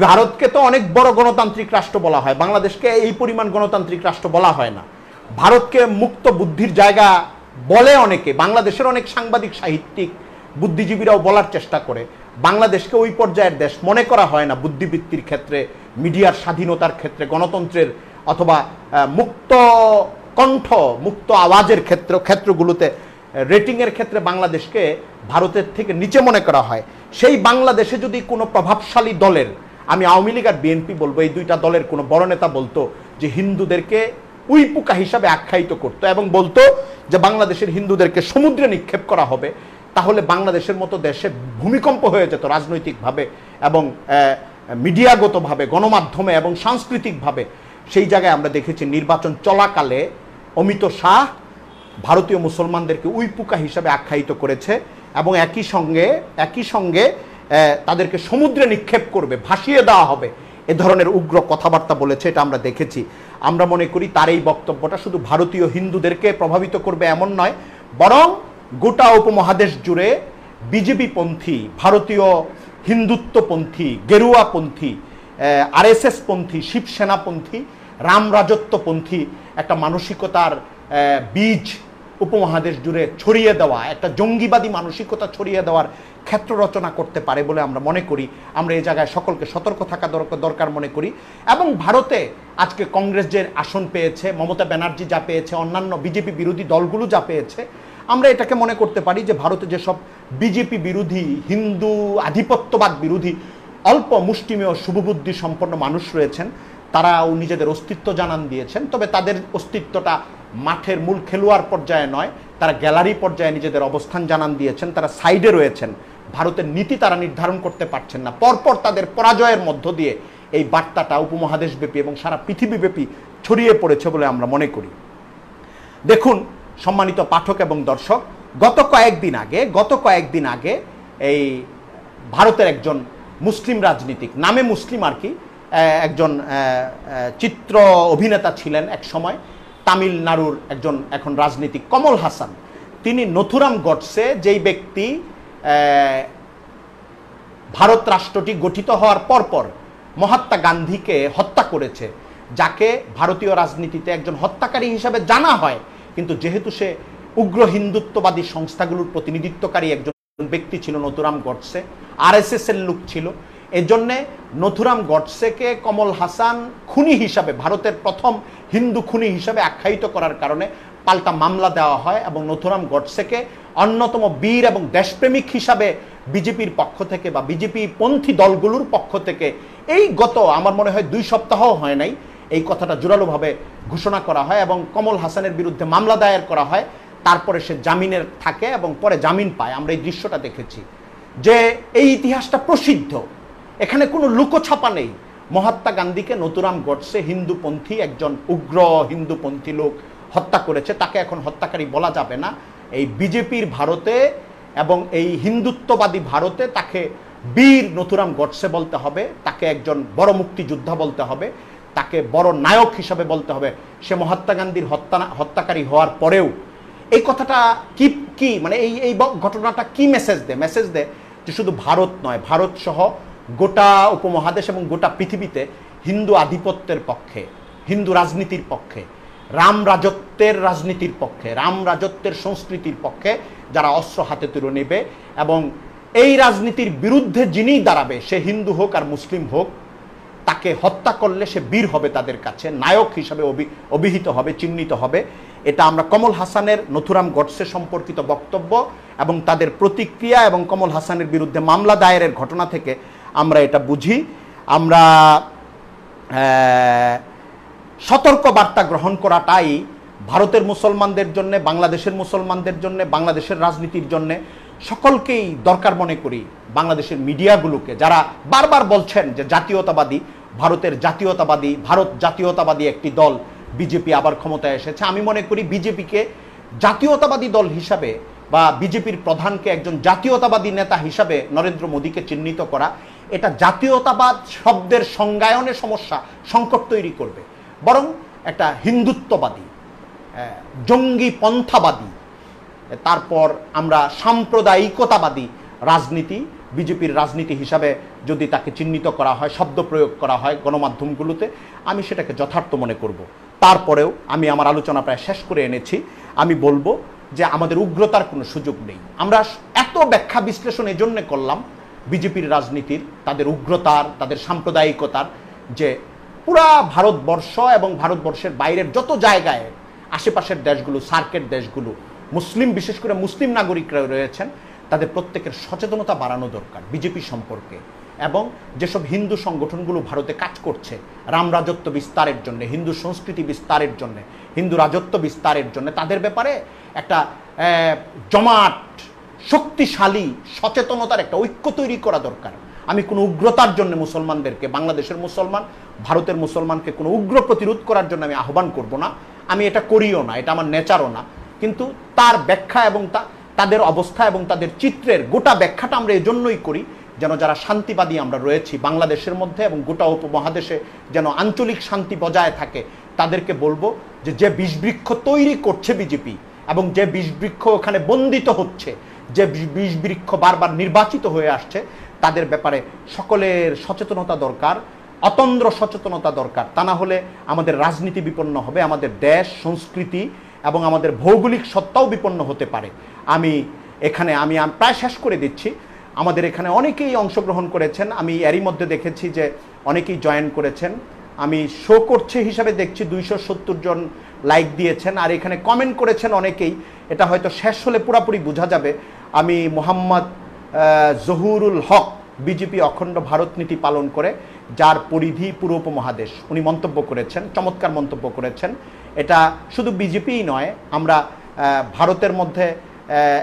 ভারতকে তো অনেক বড় গণতান্ত্রিক রাষ্ট্র বলা হয় বাংলাদেশকে এই পরিমাণ গণতান্ত্রিক রাষ্ট্র বলা হয় না ভারতকে মুক্ত বুদ্ধির জায়গা বলে অনেকে বাংলাদেশের অনেক সাংবাদিক সাহিত্যিক বুদ্ধিজীবীরাও বলার চেষ্টা করে বাংলাদেশকে ওই পর্যায়ের দেশ মনে করা হয় না বুদ্ধিবৃত্তির ক্ষেত্রে মিডিয়ার স্বাধীনতার ক্ষেত্রে গণতন্ত্রের অথবা মুক্ত কণ্ঠ মুক্ত আওয়াজের ক্ষেত্র ক্ষেত্রগুলোতে রেটিংয়ের ক্ষেত্রে বাংলাদেশকে ভারতের থেকে নিচে মনে করা হয় সেই বাংলাদেশে যদি কোনো প্রভাবশালী দলের আমি আওয়ামী লীগ আর বিএনপি বলবো এই দুইটা দলের কোনো বড় নেতা বলতো যে হিন্দুদেরকে উইপুকা হিসাবে আখ্যায়িত করত এবং বলতো যে বাংলাদেশের হিন্দুদেরকে সমুদ্রে নিক্ষেপ করা হবে তাহলে বাংলাদেশের মতো দেশে ভূমিকম্প হয়ে যেত রাজনৈতিকভাবে এবং মিডিয়াগতভাবে গণমাধ্যমে এবং সাংস্কৃতিকভাবে সেই জায়গায় আমরা দেখেছি নির্বাচন চলাকালে অমিত শাহ ভারতীয় মুসলমানদেরকে উইপুকা হিসাবে আখ্যায়িত করেছে এবং একই সঙ্গে একই সঙ্গে তাদেরকে সমুদ্রে নিক্ষেপ করবে ভাসিয়ে দেওয়া হবে এ ধরনের উগ্র কথাবার্তা বলেছে এটা আমরা দেখেছি আমরা মনে করি তার এই বক্তব্যটা শুধু ভারতীয় হিন্দুদেরকে প্রভাবিত করবে এমন নয় বরং গোটা উপমহাদেশ জুড়ে বিজেপিপন্থী ভারতীয় হিন্দুত্বপন্থী গেরুয়াপন্থী পন্থী শিবসেনাপন্থী রামরাজত্বপন্থী একটা মানসিকতার বীজ উপমহাদেশ জুড়ে ছড়িয়ে দেওয়া একটা জঙ্গিবাদী মানসিকতা ছড়িয়ে দেওয়ার ক্ষেত্র রচনা করতে পারে বলে আমরা মনে করি আমরা এই জায়গায় সকলকে সতর্ক থাকা দরকার মনে করি এবং ভারতে আজকে কংগ্রেস যে আসন পেয়েছে মমতা ব্যানার্জি যা পেয়েছে অন্যান্য বিজেপি বিরোধী দলগুলো যা পেয়েছে আমরা এটাকে মনে করতে পারি যে ভারতে যেসব বিজেপি বিরোধী হিন্দু আধিপত্যবাদ বিরোধী অল্প মুষ্টিমেয় শুভবুদ্ধি সম্পন্ন মানুষ রয়েছেন তারাও নিজেদের অস্তিত্ব জানান দিয়েছেন তবে তাদের অস্তিত্বটা মাঠের মূল খেলোয়াড় পর্যায়ে নয় তারা গ্যালারি পর্যায়ে নিজেদের অবস্থান জানান দিয়েছেন তারা সাইডে রয়েছেন ভারতের নীতি তারা নির্ধারণ করতে পারছেন না পরপর তাদের পরাজয়ের মধ্য দিয়ে এই বার্তাটা উপমহাদেশব্যাপী এবং সারা পৃথিবীব্যাপী ছড়িয়ে পড়েছে বলে আমরা মনে করি দেখুন সম্মানিত পাঠক এবং দর্শক গত কয়েকদিন আগে গত কয়েকদিন আগে এই ভারতের একজন মুসলিম রাজনীতিক নামে মুসলিম আর কি একজন চিত্র অভিনেতা ছিলেন এক সময় তামিলনাড়ুর একজন এখন রাজনীতিক কমল হাসান তিনি নথুরাম গডসে যেই ব্যক্তি ভারত রাষ্ট্রটি গঠিত হওয়ার পরপর মহাত্মা গান্ধীকে হত্যা করেছে যাকে ভারতীয় রাজনীতিতে একজন হত্যাকারী হিসাবে জানা হয় কিন্তু যেহেতু সে উগ্র হিন্দুত্ববাদী সংস্থাগুলোর প্রতিনিধিত্বকারী একজন ব্যক্তি ছিল নতুরাম গডসে আরএসএস এর লোক ছিল এজন্যে নথুরাম গডসেকে কমল হাসান খুনি হিসাবে ভারতের প্রথম হিন্দু খুনি হিসাবে আখ্যায়িত করার কারণে পাল্টা মামলা দেওয়া হয় এবং নথুরাম গডসেকে অন্যতম বীর এবং দেশপ্রেমিক হিসাবে বিজেপির পক্ষ থেকে বা বিজেপি পন্থী দলগুলোর পক্ষ থেকে এই গত আমার মনে হয় দুই সপ্তাহ হয় নাই এই কথাটা জোরালোভাবে ঘোষণা করা হয় এবং কমল হাসানের বিরুদ্ধে মামলা দায়ের করা হয় তারপরে সে জামিনের থাকে এবং পরে জামিন পায় আমরা এই দৃশ্যটা দেখেছি যে এই ইতিহাসটা প্রসিদ্ধ এখানে কোনো লুকোছাপা নেই মহাত্মা গান্ধীকে নতুরাম গডসে হিন্দুপন্থী একজন উগ্র হিন্দুপন্থী লোক হত্যা করেছে তাকে এখন হত্যাকারী বলা যাবে না এই বিজেপির ভারতে এবং এই হিন্দুত্ববাদী ভারতে তাকে বীর নতুরাম গডসে বলতে হবে তাকে একজন বড় মুক্তিযোদ্ধা বলতে হবে তাকে বড় নায়ক হিসাবে বলতে হবে সে মহাত্মা গান্ধীর হত্যা হত্যাকারী হওয়ার পরেও এই কথাটা কি কি মানে এই এই ঘটনাটা কি মেসেজ দেয় মেসেজ দেয় যে শুধু ভারত নয় ভারত সহ গোটা উপমহাদেশ এবং গোটা পৃথিবীতে হিন্দু আধিপত্যের পক্ষে হিন্দু রাজনীতির পক্ষে রাম রাজত্বের রাজনীতির পক্ষে রাম রাজত্বের সংস্কৃতির পক্ষে যারা অস্ত্র হাতে তুলে নেবে এবং এই রাজনীতির বিরুদ্ধে যিনি দাঁড়াবে সে হিন্দু হোক আর মুসলিম হোক তাকে হত্যা করলে সে বীর হবে তাদের কাছে নায়ক হিসাবে অভিহিত হবে চিহ্নিত হবে এটা আমরা কমল হাসানের নথুরাম গডসে সম্পর্কিত বক্তব্য এবং তাদের প্রতিক্রিয়া এবং কমল হাসানের বিরুদ্ধে মামলা দায়েরের ঘটনা থেকে আমরা এটা বুঝি আমরা সতর্ক বার্তা গ্রহণ করাটাই ভারতের মুসলমানদের জন্য বাংলাদেশের মুসলমানদের জন্য বাংলাদেশের রাজনীতির জন্য সকলকেই দরকার মনে করি বাংলাদেশের মিডিয়াগুলোকে যারা বারবার বলছেন যে জাতীয়তাবাদী ভারতের জাতীয়তাবাদী ভারত জাতীয়তাবাদী একটি দল বিজেপি আবার ক্ষমতায় এসেছে আমি মনে করি বিজেপিকে জাতীয়তাবাদী দল হিসাবে বা বিজেপির প্রধানকে একজন জাতীয়তাবাদী নেতা হিসাবে নরেন্দ্র মোদীকে চিহ্নিত করা এটা জাতীয়তাবাদ শব্দের সংজ্ঞায়নে সমস্যা সংকট তৈরি করবে বরং একটা হিন্দুত্ববাদী জঙ্গি পন্থাবাদী তারপর আমরা সাম্প্রদায়িকতাবাদী রাজনীতি বিজেপির রাজনীতি হিসাবে যদি তাকে চিহ্নিত করা হয় শব্দ প্রয়োগ করা হয় গণমাধ্যমগুলোতে আমি সেটাকে যথার্থ মনে করব। তারপরেও আমি আমার আলোচনা প্রায় শেষ করে এনেছি আমি বলবো যে আমাদের উগ্রতার কোনো সুযোগ নেই আমরা এত ব্যাখ্যা বিশ্লেষণ এজন্যে করলাম বিজেপির রাজনীতির তাদের উগ্রতার তাদের সাম্প্রদায়িকতার যে পুরা ভারতবর্ষ এবং ভারতবর্ষের বাইরের যত জায়গায় আশেপাশের দেশগুলো সার্কেট দেশগুলো মুসলিম বিশেষ করে মুসলিম নাগরিকরা রয়েছেন তাদের প্রত্যেকের সচেতনতা বাড়ানো দরকার বিজেপি সম্পর্কে এবং যেসব হিন্দু সংগঠনগুলো ভারতে কাজ করছে রাম রাজত্ব বিস্তারের জন্য হিন্দু সংস্কৃতি বিস্তারের জন্য হিন্দু রাজত্ব বিস্তারের জন্য তাদের ব্যাপারে একটা জমাট শক্তিশালী সচেতনতার একটা ঐক্য তৈরি করা দরকার আমি কোনো উগ্রতার জন্য মুসলমানদেরকে বাংলাদেশের মুসলমান ভারতের মুসলমানকে কোনো উগ্র প্রতিরোধ করার জন্য আমি আহ্বান করব না আমি এটা করিও না এটা আমার নেচারও না কিন্তু তার ব্যাখ্যা এবং তা তাদের অবস্থা এবং তাদের চিত্রের গোটা ব্যাখ্যাটা আমরা এজন্যই করি যেন যারা শান্তিবাদী আমরা রয়েছি বাংলাদেশের মধ্যে এবং গোটা উপমহাদেশে যেন আঞ্চলিক শান্তি বজায় থাকে তাদেরকে বলবো যে যে বিষবৃক্ষ তৈরি করছে বিজেপি এবং যে বিষবৃক্ষ ওখানে বন্দিত হচ্ছে যে বিষ বৃক্ষ বারবার নির্বাচিত হয়ে আসছে তাদের ব্যাপারে সকলের সচেতনতা দরকার অতন্দ্র সচেতনতা দরকার তা না হলে আমাদের রাজনীতি বিপন্ন হবে আমাদের দেশ সংস্কৃতি এবং আমাদের ভৌগোলিক সত্তাও বিপন্ন হতে পারে আমি এখানে আমি প্রায় শেষ করে দিচ্ছি আমাদের এখানে অনেকেই অংশগ্রহণ করেছেন আমি এরই মধ্যে দেখেছি যে অনেকেই জয়েন করেছেন আমি শো করছে হিসাবে দেখছি দুইশো জন লাইক দিয়েছেন আর এখানে কমেন্ট করেছেন অনেকেই এটা হয়তো শেষ হলে পুরাপুরি বোঝা যাবে আমি মোহাম্মদ জহুরুল হক বিজেপি অখণ্ড ভারত নীতি পালন করে যার পরিধি পুরো উপমহাদেশ উনি মন্তব্য করেছেন চমৎকার মন্তব্য করেছেন এটা শুধু বিজেপিই নয় আমরা ভারতের মধ্যে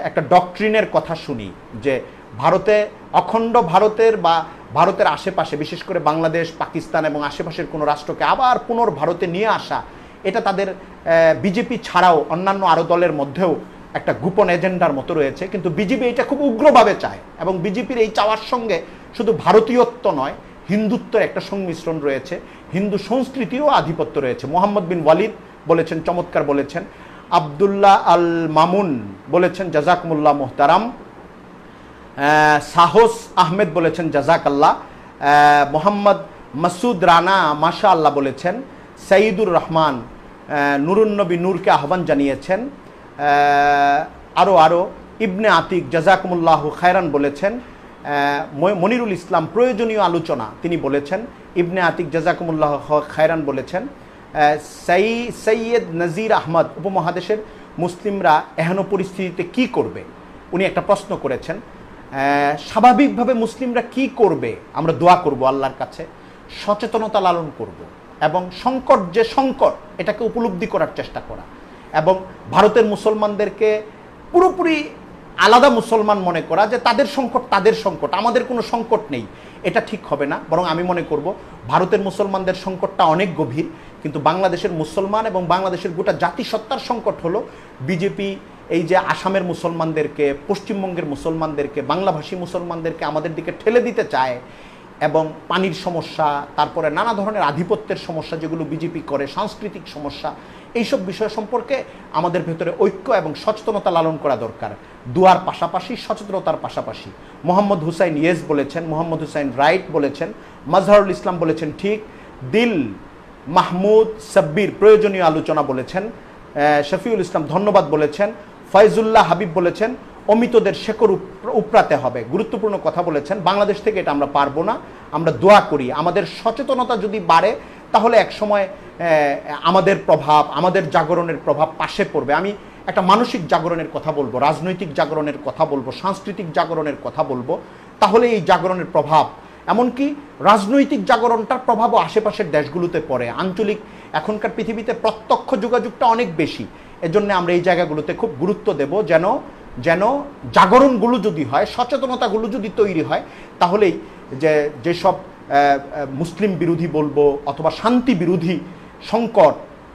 একটা ডকট্রিনের কথা শুনি যে ভারতে অখণ্ড ভারতের বা ভারতের আশেপাশে বিশেষ করে বাংলাদেশ পাকিস্তান এবং আশেপাশের কোনো রাষ্ট্রকে আবার পুনর ভারতে নিয়ে আসা এটা তাদের বিজেপি ছাড়াও অন্যান্য আরও দলের মধ্যেও একটা গোপন এজেন্ডার মতো রয়েছে কিন্তু বিজেপি এটা খুব উগ্রভাবে চায় এবং বিজেপির এই চাওয়ার সঙ্গে শুধু ভারতীয়ত্ব নয় হিন্দুত্বের একটা সংমিশ্রণ রয়েছে হিন্দু সংস্কৃতিরও আধিপত্য রয়েছে মোহাম্মদ বিন ওয়ালিদ বলেছেন চমৎকার বলেছেন আবদুল্লাহ আল মামুন বলেছেন জাজাকমুল্লাহ মোহতারাম সাহস আহমেদ বলেছেন জাজাকাল্লাহ মোহাম্মদ মাসুদ রানা মাশা আল্লাহ বলেছেন সাইদুর রহমান নুরুন্নবী নূরকে আহ্বান জানিয়েছেন আরও আরও ইবনে আতিক জাজাকুমুল্লাহ খায়রান বলেছেন মনিরুল ইসলাম প্রয়োজনীয় আলোচনা তিনি বলেছেন ইবনে আতিক জাজাকুমুল্লাহ খায়রান বলেছেন সাই সৈয়দ নজির আহমদ উপমহাদেশের মুসলিমরা এহেন পরিস্থিতিতে কি করবে উনি একটা প্রশ্ন করেছেন হ্যাঁ, স্বাভাবিকভাবে মুসলিমরা কি করবে আমরা দোয়া করব আল্লাহর কাছে সচেতনতা লালন করব এবং সংকট যে সংকট এটাকে উপলব্ধি করার চেষ্টা করা এবং ভারতের মুসলমানদেরকে পুরোপুরি আলাদা মুসলমান মনে করা যে তাদের সংকট তাদের সংকট আমাদের কোনো সংকট নেই এটা ঠিক হবে না বরং আমি মনে করব ভারতের মুসলমানদের সংকটটা অনেক গভীর কিন্তু বাংলাদেশের মুসলমান এবং বাংলাদেশের গোটা জাতিসত্তার সংকট হলো বিজেপি এই যে আসামের মুসলমানদেরকে পশ্চিমবঙ্গের মুসলমানদেরকে বাংলাভাষী মুসলমানদেরকে আমাদের দিকে ঠেলে দিতে চায় এবং পানির সমস্যা তারপরে নানা ধরনের আধিপত্যের সমস্যা যেগুলো বিজেপি করে সাংস্কৃতিক সমস্যা এইসব বিষয় সম্পর্কে আমাদের ভেতরে ঐক্য এবং সচেতনতা লালন করা দরকার দুয়ার পাশাপাশি সচেতনতার পাশাপাশি মোহাম্মদ হুসাইন ইয়েস বলেছেন মোহাম্মদ হুসাইন রাইট বলেছেন মাজহারুল ইসলাম বলেছেন ঠিক দিল মাহমুদ সাব্বির প্রয়োজনীয় আলোচনা বলেছেন শফিউল ইসলাম ধন্যবাদ বলেছেন ফয়জুল্লাহ হাবিব বলেছেন অমিতদের শেকর উপরাতে হবে গুরুত্বপূর্ণ কথা বলেছেন বাংলাদেশ থেকে এটা আমরা পারবো না আমরা দোয়া করি আমাদের সচেতনতা যদি বাড়ে তাহলে এক সময় আমাদের প্রভাব আমাদের জাগরণের প্রভাব পাশে পড়বে আমি একটা মানসিক জাগরণের কথা বলবো রাজনৈতিক জাগরণের কথা বলবো সাংস্কৃতিক জাগরণের কথা বলবো তাহলে এই জাগরণের প্রভাব এমনকি রাজনৈতিক জাগরণটার প্রভাবও আশেপাশের দেশগুলোতে পড়ে আঞ্চলিক এখনকার পৃথিবীতে প্রত্যক্ষ যোগাযোগটা অনেক বেশি এজন্য আমরা এই জায়গাগুলোতে খুব গুরুত্ব দেব যেন যেন জাগরণগুলো যদি হয় সচেতনতাগুলো যদি তৈরি হয় তাহলেই যে যেসব মুসলিম বিরোধী বলবো অথবা শান্তি বিরোধী সংকট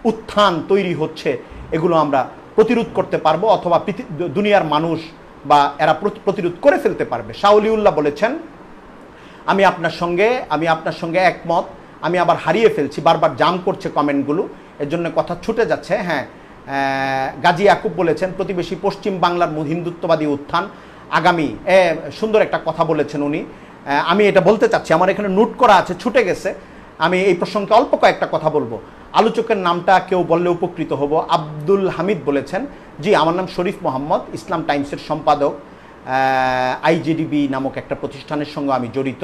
উত্থান তৈরি হচ্ছে এগুলো আমরা প্রতিরোধ করতে পারবো অথবা দুনিয়ার মানুষ বা এরা প্রতিরোধ করে ফেলতে পারবে শাহলিউল্লাহ বলেছেন আমি আপনার সঙ্গে আমি আপনার সঙ্গে একমত আমি আবার হারিয়ে ফেলছি বারবার জাম করছে কমেন্টগুলো এর জন্য কথা ছুটে যাচ্ছে হ্যাঁ গাজী ইয়াকুব বলেছেন প্রতিবেশী পশ্চিম বাংলার হিন্দুত্ববাদী উত্থান আগামী সুন্দর একটা কথা বলেছেন উনি আমি এটা বলতে চাচ্ছি আমার এখানে নোট করা আছে ছুটে গেছে আমি এই প্রসঙ্গে অল্প কয়েকটা কথা বলবো আলোচকের নামটা কেউ বললে উপকৃত হব আব্দুল হামিদ বলেছেন জি আমার নাম শরীফ মোহাম্মদ ইসলাম টাইমসের সম্পাদক আইজিডিবি নামক একটা প্রতিষ্ঠানের সঙ্গে আমি জড়িত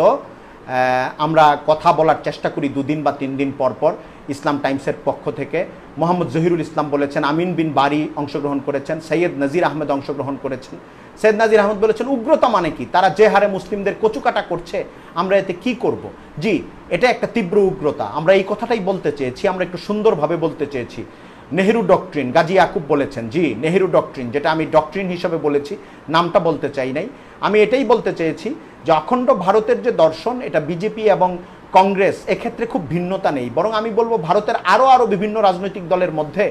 আমরা কথা বলার চেষ্টা করি দুদিন বা তিন দিন পর পর ইসলাম টাইমসের পক্ষ থেকে মোহাম্মদ জহিরুল ইসলাম বলেছেন আমিন বিন বারি অংশগ্রহণ করেছেন সৈয়দ নাজির আহমেদ অংশগ্রহণ করেছেন সৈয়দ নাজির আহমেদ বলেছেন উগ্রতা মানে কি তারা যে হারে মুসলিমদের কচুকাটা করছে আমরা এতে কি করব। জি এটা একটা তীব্র উগ্রতা আমরা এই কথাটাই বলতে চেয়েছি আমরা একটু সুন্দরভাবে বলতে চেয়েছি নেহেরু ডক্ট্রিন গাজী আকুব বলেছেন জি নেহেরু ডক্ট্রিন যেটা আমি ডক্ট্রিন হিসেবে বলেছি নামটা বলতে চাই নাই আমি এটাই বলতে চেয়েছি যে অখণ্ড ভারতের যে দর্শন এটা বিজেপি এবং কংগ্রেস এক্ষেত্রে খুব ভিন্নতা নেই বরং আমি বলবো ভারতের আরও আরও বিভিন্ন রাজনৈতিক দলের মধ্যে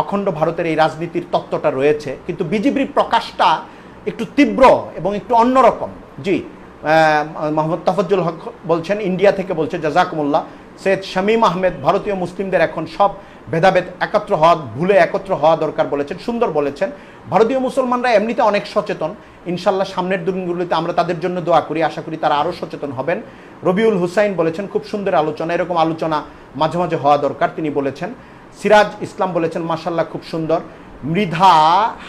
অখণ্ড ভারতের এই রাজনীতির তত্ত্বটা রয়েছে কিন্তু বিজেপির প্রকাশটা একটু তীব্র এবং একটু অন্যরকম জি মোহাম্মদ তাফজ্জুল হক বলছেন ইন্ডিয়া থেকে বলছে জাজাকুমুল্লাহ সৈয়দ শামীম আহমেদ ভারতীয় মুসলিমদের এখন সব ভেদাভেদ একত্র হওয়া ভুলে একত্র হওয়া দরকার বলেছেন সুন্দর বলেছেন ভারতীয় মুসলমানরা এমনিতে অনেক সচেতন ইনশাল্লাহ সামনের দিনগুলিতে আমরা তাদের জন্য দোয়া করি আশা করি তারা আরও সচেতন হবেন রবিউল হুসাইন বলেছেন খুব সুন্দর আলোচনা এরকম আলোচনা মাঝে মাঝে হওয়া দরকার তিনি বলেছেন সিরাজ ইসলাম বলেছেন মাসাল্লাহ খুব সুন্দর মৃধা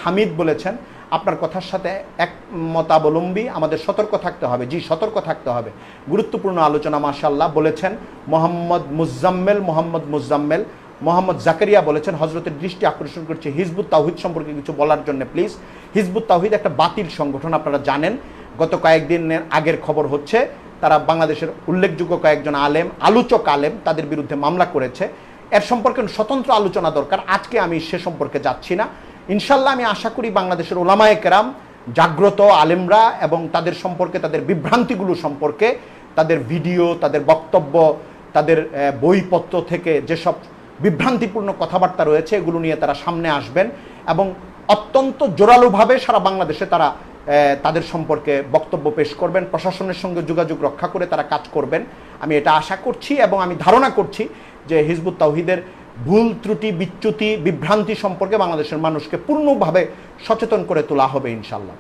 হামিদ বলেছেন আপনার কথার সাথে এক মতাবলম্বী আমাদের সতর্ক থাকতে হবে জি সতর্ক থাকতে হবে গুরুত্বপূর্ণ আলোচনা মাসাল্লাহ বলেছেন মোহাম্মদ মুজাম্মেল মোহাম্মদ মুজাম্মেল মোহাম্মদ জাকারিয়া বলেছেন হজরতের দৃষ্টি আকর্ষণ করছে হিজবুত তাহিদ সম্পর্কে কিছু বলার জন্য প্লিজ হিজবুত তাহিদ একটা বাতিল সংগঠন আপনারা জানেন গত কয়েকদিনের আগের খবর হচ্ছে তারা বাংলাদেশের উল্লেখযোগ্য কয়েকজন আলেম আলোচক আলেম তাদের বিরুদ্ধে মামলা করেছে এর সম্পর্কে স্বতন্ত্র আলোচনা দরকার আজকে আমি সে সম্পর্কে যাচ্ছি না ইনশাল্লাহ আমি আশা করি বাংলাদেশের ওলামায় কেরাম জাগ্রত আলেমরা এবং তাদের সম্পর্কে তাদের বিভ্রান্তিগুলো সম্পর্কে তাদের ভিডিও তাদের বক্তব্য তাদের বইপত্র থেকে যেসব বিভ্রান্তিপূর্ণ কথাবার্তা রয়েছে এগুলো নিয়ে তারা সামনে আসবেন এবং অত্যন্ত জোরালোভাবে সারা বাংলাদেশে তারা তাদের সম্পর্কে বক্তব্য পেশ করবেন প্রশাসনের সঙ্গে যোগাযোগ রক্ষা করে তারা কাজ করবেন আমি এটা আশা করছি এবং আমি ধারণা করছি যে হিজবুত তাহিদের ভুল ত্রুটি বিচ্যুতি বিভ্রান্তি সম্পর্কে বাংলাদেশের মানুষকে পূর্ণভাবে সচেতন করে তোলা হবে ইনশাল্লাহ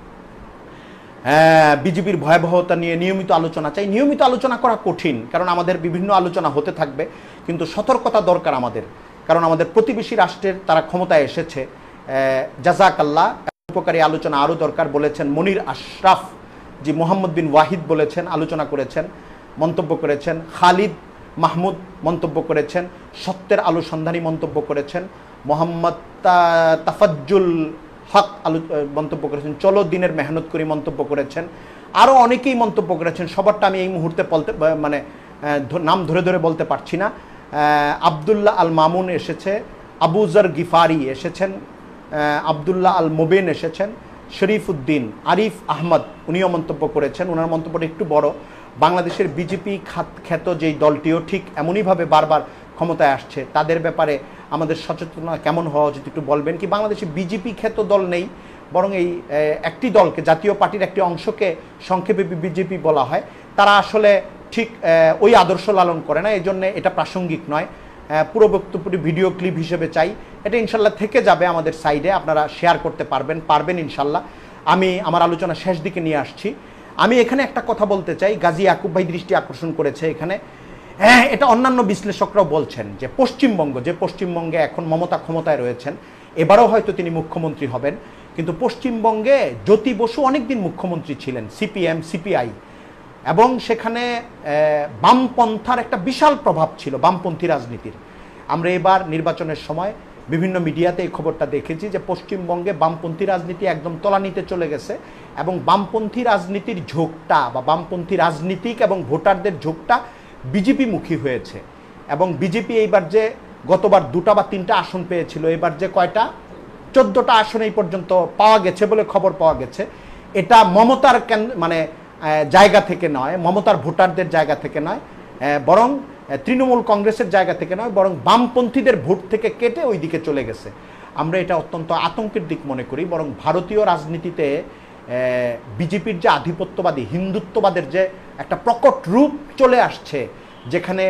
হ্যাঁ, বিজেপির ভয়াবহতা নিয়ে নিয়মিত আলোচনা চাই নিয়মিত আলোচনা করা কঠিন কারণ আমাদের বিভিন্ন আলোচনা হতে থাকবে কিন্তু সতর্কতা দরকার আমাদের কারণ আমাদের প্রতিবেশী রাষ্ট্রের তারা ক্ষমতায় এসেছে জাজাকাল্লা উপকারী আলোচনা আরও দরকার বলেছেন মনির আশরাফ যে মোহাম্মদ বিন ওয়াহিদ বলেছেন আলোচনা করেছেন মন্তব্য করেছেন খালিদ মাহমুদ মন্তব্য করেছেন সত্যের আলোসন্ধানী মন্তব্য করেছেন মোহাম্মদ তাফাজ্জুল হক আলো মন্তব্য করেছেন চলো দিনের মেহনত করি মন্তব্য করেছেন আরও অনেকেই মন্তব্য করেছেন সবারটা আমি এই মুহূর্তে বলতে মানে নাম ধরে ধরে বলতে পারছি না আবদুল্লাহ আল মামুন এসেছে আবুজার গিফারি এসেছেন আবদুল্লাহ আল মোবেন এসেছেন শরীফ উদ্দিন আরিফ আহমদ উনিও মন্তব্য করেছেন ওনার মন্তব্যটা একটু বড় বাংলাদেশের বিজেপি খাত খ্যাত যেই দলটিও ঠিক এমনইভাবে বারবার ক্ষমতায় আসছে তাদের ব্যাপারে আমাদের সচেতনতা কেমন হওয়া উচিত একটু বলবেন কি বাংলাদেশে বিজেপি খ্যাত দল নেই বরং এই একটি দলকে জাতীয় পার্টির একটি অংশকে সংক্ষেপে বিজেপি বলা হয় তারা আসলে ঠিক ওই আদর্শ লালন করে না এই জন্য এটা প্রাসঙ্গিক নয় পুরো বক্তব্যটি ভিডিও ক্লিপ হিসেবে চাই এটা ইনশাল্লাহ থেকে যাবে আমাদের সাইডে আপনারা শেয়ার করতে পারবেন পারবেন ইনশাল্লাহ আমি আমার আলোচনা শেষ দিকে নিয়ে আসছি আমি এখানে একটা কথা বলতে চাই গাজী আকুব ভাই দৃষ্টি আকর্ষণ করেছে এখানে হ্যাঁ এটা অন্যান্য বিশ্লেষকরাও বলছেন যে পশ্চিমবঙ্গ যে পশ্চিমবঙ্গে এখন মমতা ক্ষমতায় রয়েছেন এবারও হয়তো তিনি মুখ্যমন্ত্রী হবেন কিন্তু পশ্চিমবঙ্গে জ্যোতি বসু অনেকদিন মুখ্যমন্ত্রী ছিলেন সিপিএম সিপিআই এবং সেখানে বামপন্থার একটা বিশাল প্রভাব ছিল বামপন্থী রাজনীতির আমরা এবার নির্বাচনের সময় বিভিন্ন মিডিয়াতে এই খবরটা দেখেছি যে পশ্চিমবঙ্গে বামপন্থী রাজনীতি একদম তলানিতে চলে গেছে এবং বামপন্থী রাজনীতির ঝোঁকটা বা বামপন্থী রাজনীতিক এবং ভোটারদের ঝোঁকটা বিজেপি মুখী হয়েছে এবং বিজেপি এইবার যে গতবার দুটা বা তিনটা আসন পেয়েছিল এবার যে কয়টা চোদ্দোটা আসন এই পর্যন্ত পাওয়া গেছে বলে খবর পাওয়া গেছে এটা মমতার মানে জায়গা থেকে নয় মমতার ভোটারদের জায়গা থেকে নয় বরং তৃণমূল কংগ্রেসের জায়গা থেকে নয় বরং বামপন্থীদের ভোট থেকে কেটে ওই দিকে চলে গেছে আমরা এটা অত্যন্ত আতঙ্কের দিক মনে করি বরং ভারতীয় রাজনীতিতে বিজেপির যে আধিপত্যবাদী হিন্দুত্ববাদের যে একটা প্রকট রূপ চলে আসছে যেখানে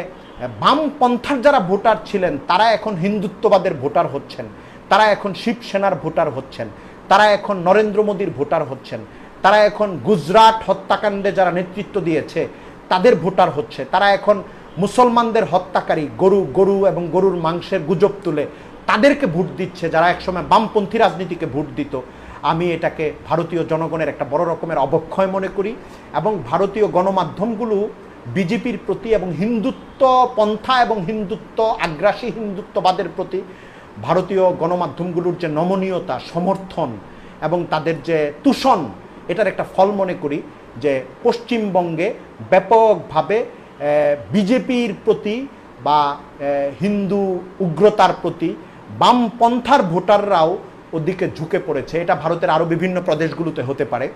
বামপন্থার যারা ভোটার ছিলেন তারা এখন হিন্দুত্ববাদের ভোটার হচ্ছেন তারা এখন শিবসেনার ভোটার হচ্ছেন তারা এখন নরেন্দ্র মোদীর ভোটার হচ্ছেন তারা এখন গুজরাট হত্যাকাণ্ডে যারা নেতৃত্ব দিয়েছে তাদের ভোটার হচ্ছে তারা এখন মুসলমানদের হত্যাকারী গরু গরু এবং গরুর মাংসের গুজব তুলে তাদেরকে ভোট দিচ্ছে যারা একসময় বামপন্থী রাজনীতিকে ভোট দিত আমি এটাকে ভারতীয় জনগণের একটা বড় রকমের অবক্ষয় মনে করি এবং ভারতীয় গণমাধ্যমগুলো বিজেপির প্রতি এবং হিন্দুত্ব পন্থা এবং হিন্দুত্ব আগ্রাসী হিন্দুত্ববাদের প্রতি ভারতীয় গণমাধ্যমগুলোর যে নমনীয়তা সমর্থন এবং তাদের যে তুষণ এটার একটা ফল মনে করি যে পশ্চিমবঙ্গে ব্যাপকভাবে বিজেপির প্রতি বা হিন্দু উগ্রতার প্রতি বামপন্থার ভোটাররাও দিকে ঝুঁকে পড়েছে এটা ভারতের আরও বিভিন্ন প্রদেশগুলোতে হতে পারে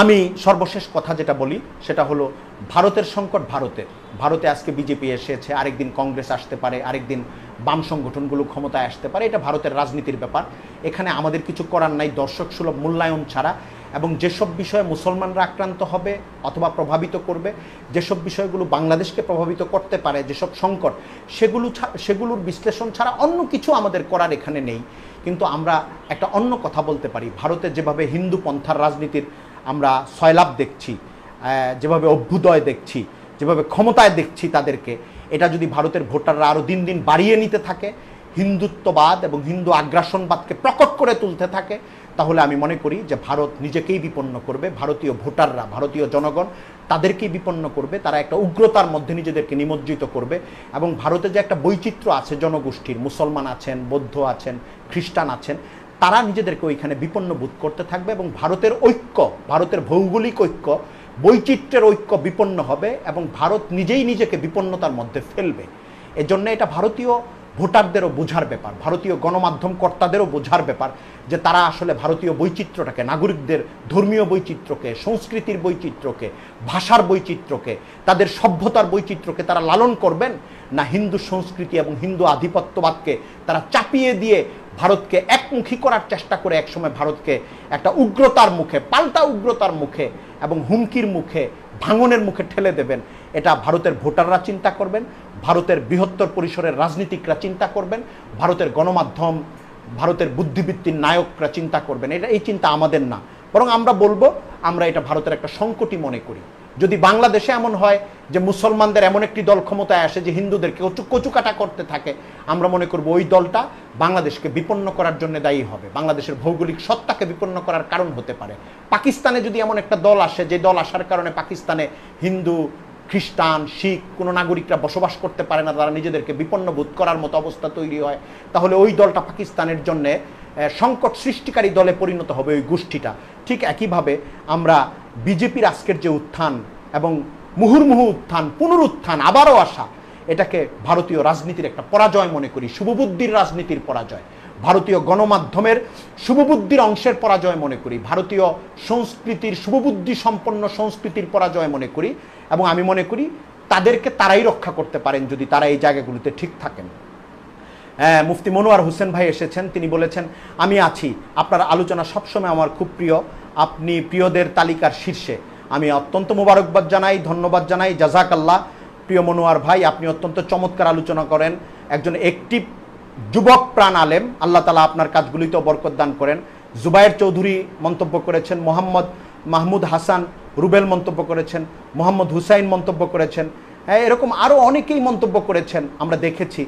আমি সর্বশেষ কথা যেটা বলি সেটা হলো ভারতের সংকট ভারতের ভারতে আজকে বিজেপি এসেছে আরেকদিন কংগ্রেস আসতে পারে আরেকদিন বাম সংগঠনগুলো ক্ষমতায় আসতে পারে এটা ভারতের রাজনীতির ব্যাপার এখানে আমাদের কিছু করার নাই দর্শক সুলভ মূল্যায়ন ছাড়া এবং যেসব বিষয়ে মুসলমানরা আক্রান্ত হবে অথবা প্রভাবিত করবে যেসব বিষয়গুলো বাংলাদেশকে প্রভাবিত করতে পারে যেসব সংকট সেগুলো সেগুলোর বিশ্লেষণ ছাড়া অন্য কিছু আমাদের করার এখানে নেই কিন্তু আমরা একটা অন্য কথা বলতে পারি ভারতে যেভাবে হিন্দু পন্থার রাজনীতির আমরা সয়লাভ দেখছি যেভাবে অভ্যুদয় দেখছি যেভাবে ক্ষমতায় দেখছি তাদেরকে এটা যদি ভারতের ভোটাররা আরও দিন দিন বাড়িয়ে নিতে থাকে হিন্দুত্ববাদ এবং হিন্দু আগ্রাসনবাদকে প্রকট করে তুলতে থাকে তাহলে আমি মনে করি যে ভারত নিজেকেই বিপন্ন করবে ভারতীয় ভোটাররা ভারতীয় জনগণ তাদেরকেই বিপন্ন করবে তারা একটা উগ্রতার মধ্যে নিজেদেরকে নিমজ্জিত করবে এবং ভারতে যে একটা বৈচিত্র্য আছে জনগোষ্ঠীর মুসলমান আছেন বৌদ্ধ আছেন খ্রিস্টান আছেন তারা নিজেদেরকে ওইখানে বিপন্ন বোধ করতে থাকবে এবং ভারতের ঐক্য ভারতের ভৌগোলিক ঐক্য বৈচিত্র্যের ঐক্য বিপন্ন হবে এবং ভারত নিজেই নিজেকে বিপন্নতার মধ্যে ফেলবে এজন্য এটা ভারতীয় ভোটারদেরও বোঝার ব্যাপার ভারতীয় গণমাধ্যম কর্তাদেরও বোঝার ব্যাপার যে তারা আসলে ভারতীয় বৈচিত্র্যটাকে নাগরিকদের ধর্মীয় বৈচিত্র্যকে সংস্কৃতির বৈচিত্র্যকে ভাষার বৈচিত্র্যকে তাদের সভ্যতার বৈচিত্র্যকে তারা লালন করবেন না হিন্দু সংস্কৃতি এবং হিন্দু আধিপত্যবাদকে তারা চাপিয়ে দিয়ে ভারতকে একমুখী করার চেষ্টা করে একসময় ভারতকে একটা উগ্রতার মুখে পাল্টা উগ্রতার মুখে এবং হুমকির মুখে ভাঙনের মুখে ঠেলে দেবেন এটা ভারতের ভোটাররা চিন্তা করবেন ভারতের বৃহত্তর পরিসরের রাজনীতিকরা চিন্তা করবেন ভারতের গণমাধ্যম ভারতের বুদ্ধিবৃত্তির নায়করা চিন্তা করবেন এটা এই চিন্তা আমাদের না বরং আমরা বলবো আমরা এটা ভারতের একটা সংকটই মনে করি যদি বাংলাদেশে এমন হয় যে মুসলমানদের এমন একটি দল ক্ষমতায় আসে যে হিন্দুদেরকে কচুকাটা করতে থাকে আমরা মনে করব ওই দলটা বাংলাদেশকে বিপন্ন করার জন্য দায়ী হবে বাংলাদেশের ভৌগোলিক সত্তাকে বিপন্ন করার কারণ হতে পারে পাকিস্তানে যদি এমন একটা দল আসে যে দল আসার কারণে পাকিস্তানে হিন্দু খ্রিস্টান শিখ কোনো নাগরিকরা বসবাস করতে পারে না তারা নিজেদেরকে বিপন্ন বোধ করার মতো অবস্থা তৈরি হয় তাহলে ওই দলটা পাকিস্তানের জন্যে সংকট সৃষ্টিকারী দলে পরিণত হবে ওই গোষ্ঠীটা ঠিক একইভাবে আমরা বিজেপির আজকের যে উত্থান এবং মুহুর্মুহু উত্থান পুনরুত্থান আবারও আসা এটাকে ভারতীয় রাজনীতির একটা পরাজয় মনে করি শুভবুদ্ধির রাজনীতির পরাজয় ভারতীয় গণমাধ্যমের শুভবুদ্ধির অংশের পরাজয় মনে করি ভারতীয় সংস্কৃতির শুভবুদ্ধি সম্পন্ন সংস্কৃতির পরাজয় মনে করি এবং আমি মনে করি তাদেরকে তারাই রক্ষা করতে পারেন যদি তারা এই জায়গাগুলিতে ঠিক থাকেন হ্যাঁ মুফতি মনোয়ার হোসেন ভাই এসেছেন তিনি বলেছেন আমি আছি আপনার আলোচনা সবসময় আমার খুব প্রিয় আপনি প্রিয়দের তালিকার শীর্ষে আমি অত্যন্ত মোবারকবাদ জানাই ধন্যবাদ জানাই জাজাকাল্লা প্রিয় মনোয়ার ভাই আপনি অত্যন্ত চমৎকার আলোচনা করেন একজন একটিভ যুবক প্রাণ আলেম আল্লাহ তালা আপনার কাজগুলিতেও বরকত দান করেন জুবায়ের চৌধুরী মন্তব্য করেছেন মোহাম্মদ মাহমুদ হাসান রুবেল মন্তব্য করেছেন মোহাম্মদ হুসাইন মন্তব্য করেছেন হ্যাঁ এরকম আরও অনেকেই মন্তব্য করেছেন আমরা দেখেছি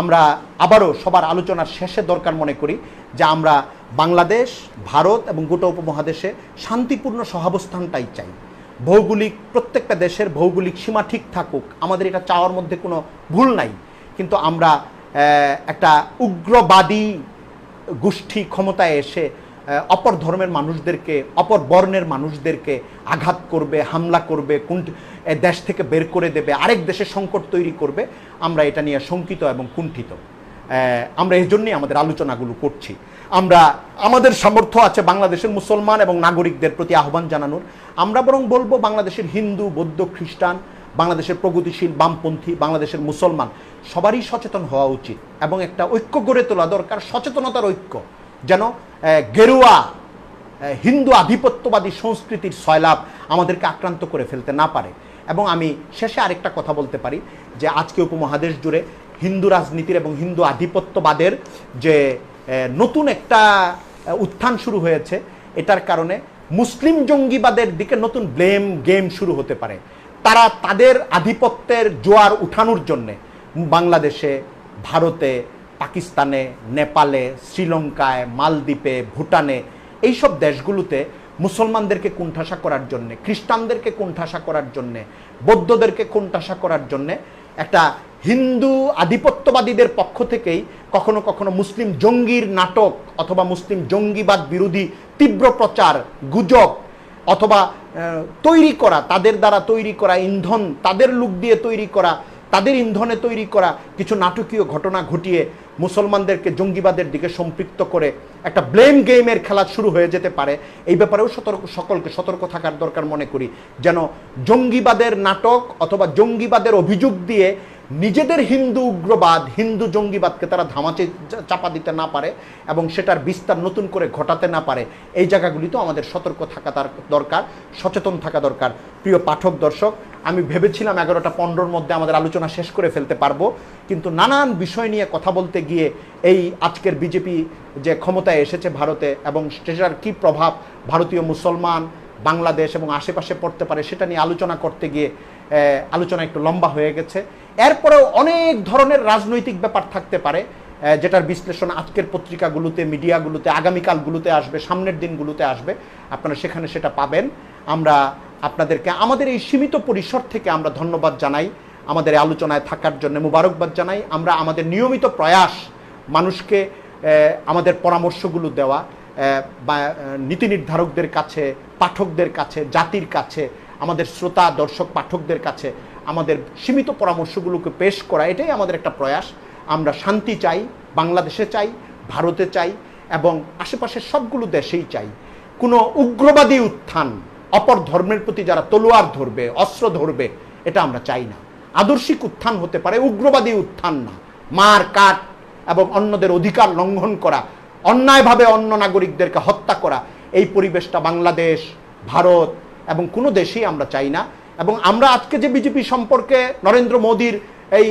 আমরা আবারও সবার আলোচনার শেষে দরকার মনে করি যে আমরা বাংলাদেশ ভারত এবং গোটা উপমহাদেশে শান্তিপূর্ণ সহাবস্থানটাই চাই ভৌগোলিক প্রত্যেকটা দেশের ভৌগোলিক সীমা ঠিক থাকুক আমাদের এটা চাওয়ার মধ্যে কোনো ভুল নাই কিন্তু আমরা একটা উগ্রবাদী গোষ্ঠী ক্ষমতায় এসে অপর ধর্মের মানুষদেরকে অপর বর্ণের মানুষদেরকে আঘাত করবে হামলা করবে কোন দেশ থেকে বের করে দেবে আরেক দেশে সংকট তৈরি করবে আমরা এটা নিয়ে শঙ্কিত এবং কুণ্ঠিত আমরা এই জন্যই আমাদের আলোচনাগুলো করছি আমরা আমাদের সামর্থ্য আছে বাংলাদেশের মুসলমান এবং নাগরিকদের প্রতি আহ্বান জানানোর আমরা বরং বলবো বাংলাদেশের হিন্দু বৌদ্ধ খ্রিস্টান বাংলাদেশের প্রগতিশীল বামপন্থী বাংলাদেশের মুসলমান সবারই সচেতন হওয়া উচিত এবং একটা ঐক্য গড়ে তোলা দরকার সচেতনতার ঐক্য যেন গেরুয়া হিন্দু আধিপত্যবাদী সংস্কৃতির সয়লাভ আমাদেরকে আক্রান্ত করে ফেলতে না পারে এবং আমি শেষে আরেকটা কথা বলতে পারি যে আজকে উপমহাদেশ জুড়ে হিন্দু রাজনীতির এবং হিন্দু আধিপত্যবাদের যে নতুন একটা উত্থান শুরু হয়েছে এটার কারণে মুসলিম জঙ্গিবাদের দিকে নতুন ব্লেম গেম শুরু হতে পারে তারা তাদের আধিপত্যের জোয়ার উঠানোর জন্যে বাংলাদেশে ভারতে পাকিস্তানে নেপালে শ্রীলঙ্কায় মালদ্বীপে ভুটানে এইসব দেশগুলোতে মুসলমানদেরকে কুণ্ঠাসা করার জন্যে খ্রিস্টানদেরকে কুণ্ঠাসা করার জন্যে বৌদ্ধদেরকে কুণ্ঠাসা করার জন্যে একটা হিন্দু আধিপত্যবাদীদের পক্ষ থেকেই কখনো কখনো মুসলিম জঙ্গির নাটক অথবা মুসলিম জঙ্গিবাদ বিরোধী তীব্র প্রচার গুজব অথবা তৈরি করা তাদের দ্বারা তৈরি করা ইন্ধন তাদের লুক দিয়ে তৈরি করা তাদের ইন্ধনে তৈরি করা কিছু নাটকীয় ঘটনা ঘটিয়ে মুসলমানদেরকে জঙ্গিবাদের দিকে সম্পৃক্ত করে একটা ব্লেম গেমের খেলা শুরু হয়ে যেতে পারে এই ব্যাপারেও সতর্ক সকলকে সতর্ক থাকার দরকার মনে করি যেন জঙ্গিবাদের নাটক অথবা জঙ্গিবাদের অভিযোগ দিয়ে নিজেদের হিন্দু উগ্রবাদ হিন্দু জঙ্গিবাদকে তারা ধামাচে চাপা দিতে না পারে এবং সেটার বিস্তার নতুন করে ঘটাতে না পারে এই জায়গাগুলিতেও আমাদের সতর্ক থাকা তার দরকার সচেতন থাকা দরকার প্রিয় পাঠক দর্শক আমি ভেবেছিলাম এগারোটা পনেরোর মধ্যে আমাদের আলোচনা শেষ করে ফেলতে পারবো কিন্তু নানান বিষয় নিয়ে কথা বলতে গিয়ে এই আজকের বিজেপি যে ক্ষমতায় এসেছে ভারতে এবং সেটার কী প্রভাব ভারতীয় মুসলমান বাংলাদেশ এবং আশেপাশে পড়তে পারে সেটা নিয়ে আলোচনা করতে গিয়ে আলোচনা একটু লম্বা হয়ে গেছে এরপরেও অনেক ধরনের রাজনৈতিক ব্যাপার থাকতে পারে যেটার বিশ্লেষণ আজকের পত্রিকাগুলোতে মিডিয়াগুলোতে আগামীকালগুলোতে আসবে সামনের দিনগুলোতে আসবে আপনারা সেখানে সেটা পাবেন আমরা আপনাদেরকে আমাদের এই সীমিত পরিসর থেকে আমরা ধন্যবাদ জানাই আমাদের আলোচনায় থাকার জন্য মুবারকবাদ জানাই আমরা আমাদের নিয়মিত প্রয়াস মানুষকে আমাদের পরামর্শগুলো দেওয়া বা নীতি নির্ধারকদের কাছে পাঠকদের কাছে জাতির কাছে আমাদের শ্রোতা দর্শক পাঠকদের কাছে আমাদের সীমিত পরামর্শগুলোকে পেশ করা এটাই আমাদের একটা প্রয়াস আমরা শান্তি চাই বাংলাদেশে চাই ভারতে চাই এবং আশেপাশের সবগুলো দেশেই চাই কোনো উগ্রবাদী উত্থান অপর ধর্মের প্রতি যারা তলোয়ার ধরবে অস্ত্র ধরবে এটা আমরা চাই না আদর্শিক উত্থান হতে পারে উগ্রবাদী উত্থান না মার কাট এবং অন্যদের অধিকার লঙ্ঘন করা অন্যায়ভাবে অন্য নাগরিকদেরকে হত্যা করা এই পরিবেশটা বাংলাদেশ ভারত এবং কোনো দেশেই আমরা চাই না এবং আমরা আজকে যে বিজেপি সম্পর্কে নরেন্দ্র মোদীর এই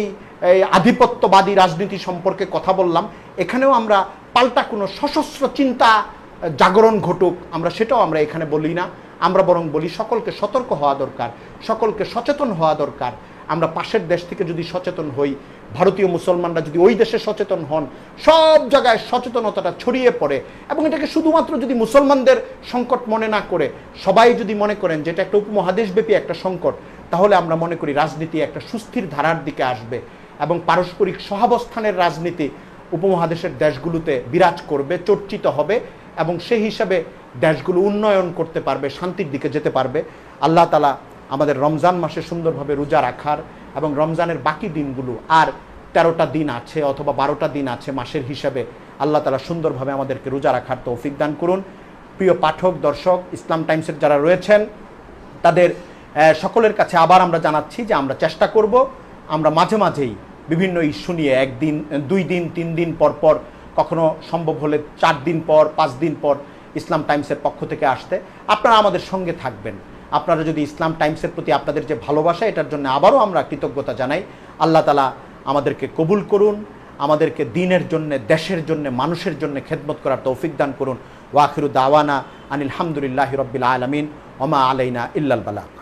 এই আধিপত্যবাদী রাজনীতি সম্পর্কে কথা বললাম এখানেও আমরা পাল্টা কোনো সশস্ত্র চিন্তা জাগরণ ঘটুক আমরা সেটাও আমরা এখানে বলি না আমরা বরং বলি সকলকে সতর্ক হওয়া দরকার সকলকে সচেতন হওয়া দরকার আমরা পাশের দেশ থেকে যদি সচেতন হই ভারতীয় মুসলমানরা যদি ওই দেশে সচেতন হন সব জায়গায় সচেতনতাটা ছড়িয়ে পড়ে এবং এটাকে শুধুমাত্র যদি মুসলমানদের সংকট মনে না করে সবাই যদি মনে করেন যে এটা একটা উপমহাদেশব্যাপী একটা সংকট তাহলে আমরা মনে করি রাজনীতি একটা সুস্থির ধারার দিকে আসবে এবং পারস্পরিক সহাবস্থানের রাজনীতি উপমহাদেশের দেশগুলোতে বিরাজ করবে চর্চিত হবে এবং সেই হিসাবে দেশগুলো উন্নয়ন করতে পারবে শান্তির দিকে যেতে পারবে আল্লাহ তালা আমাদের রমজান মাসে সুন্দরভাবে রোজা রাখার এবং রমজানের বাকি দিনগুলো আর তেরোটা দিন আছে অথবা বারোটা দিন আছে মাসের হিসাবে আল্লাহ তালা সুন্দরভাবে আমাদেরকে রোজা রাখার তৌফিক দান করুন প্রিয় পাঠক দর্শক ইসলাম টাইমসের যারা রয়েছেন তাদের সকলের কাছে আবার আমরা জানাচ্ছি যে আমরা চেষ্টা করব আমরা মাঝে মাঝেই বিভিন্ন ইস্যু নিয়ে একদিন দুই দিন তিন দিন পর পর কখনো সম্ভব হলে চার দিন পর পাঁচ দিন পর ইসলাম টাইমসের পক্ষ থেকে আসতে আপনারা আমাদের সঙ্গে থাকবেন আপনারা যদি ইসলাম টাইমসের প্রতি আপনাদের যে ভালোবাসা এটার জন্য আবারও আমরা কৃতজ্ঞতা জানাই আল্লাহ তালা আমাদেরকে কবুল করুন আমাদেরকে দিনের জন্য দেশের জন্য মানুষের জন্য খেদমত করার তৌফিক দান করুন ওয়াখিরু দাওয়ানা আনিল রব্বিল আলমিন ওমা আলাইনা ইল্লাল বালাক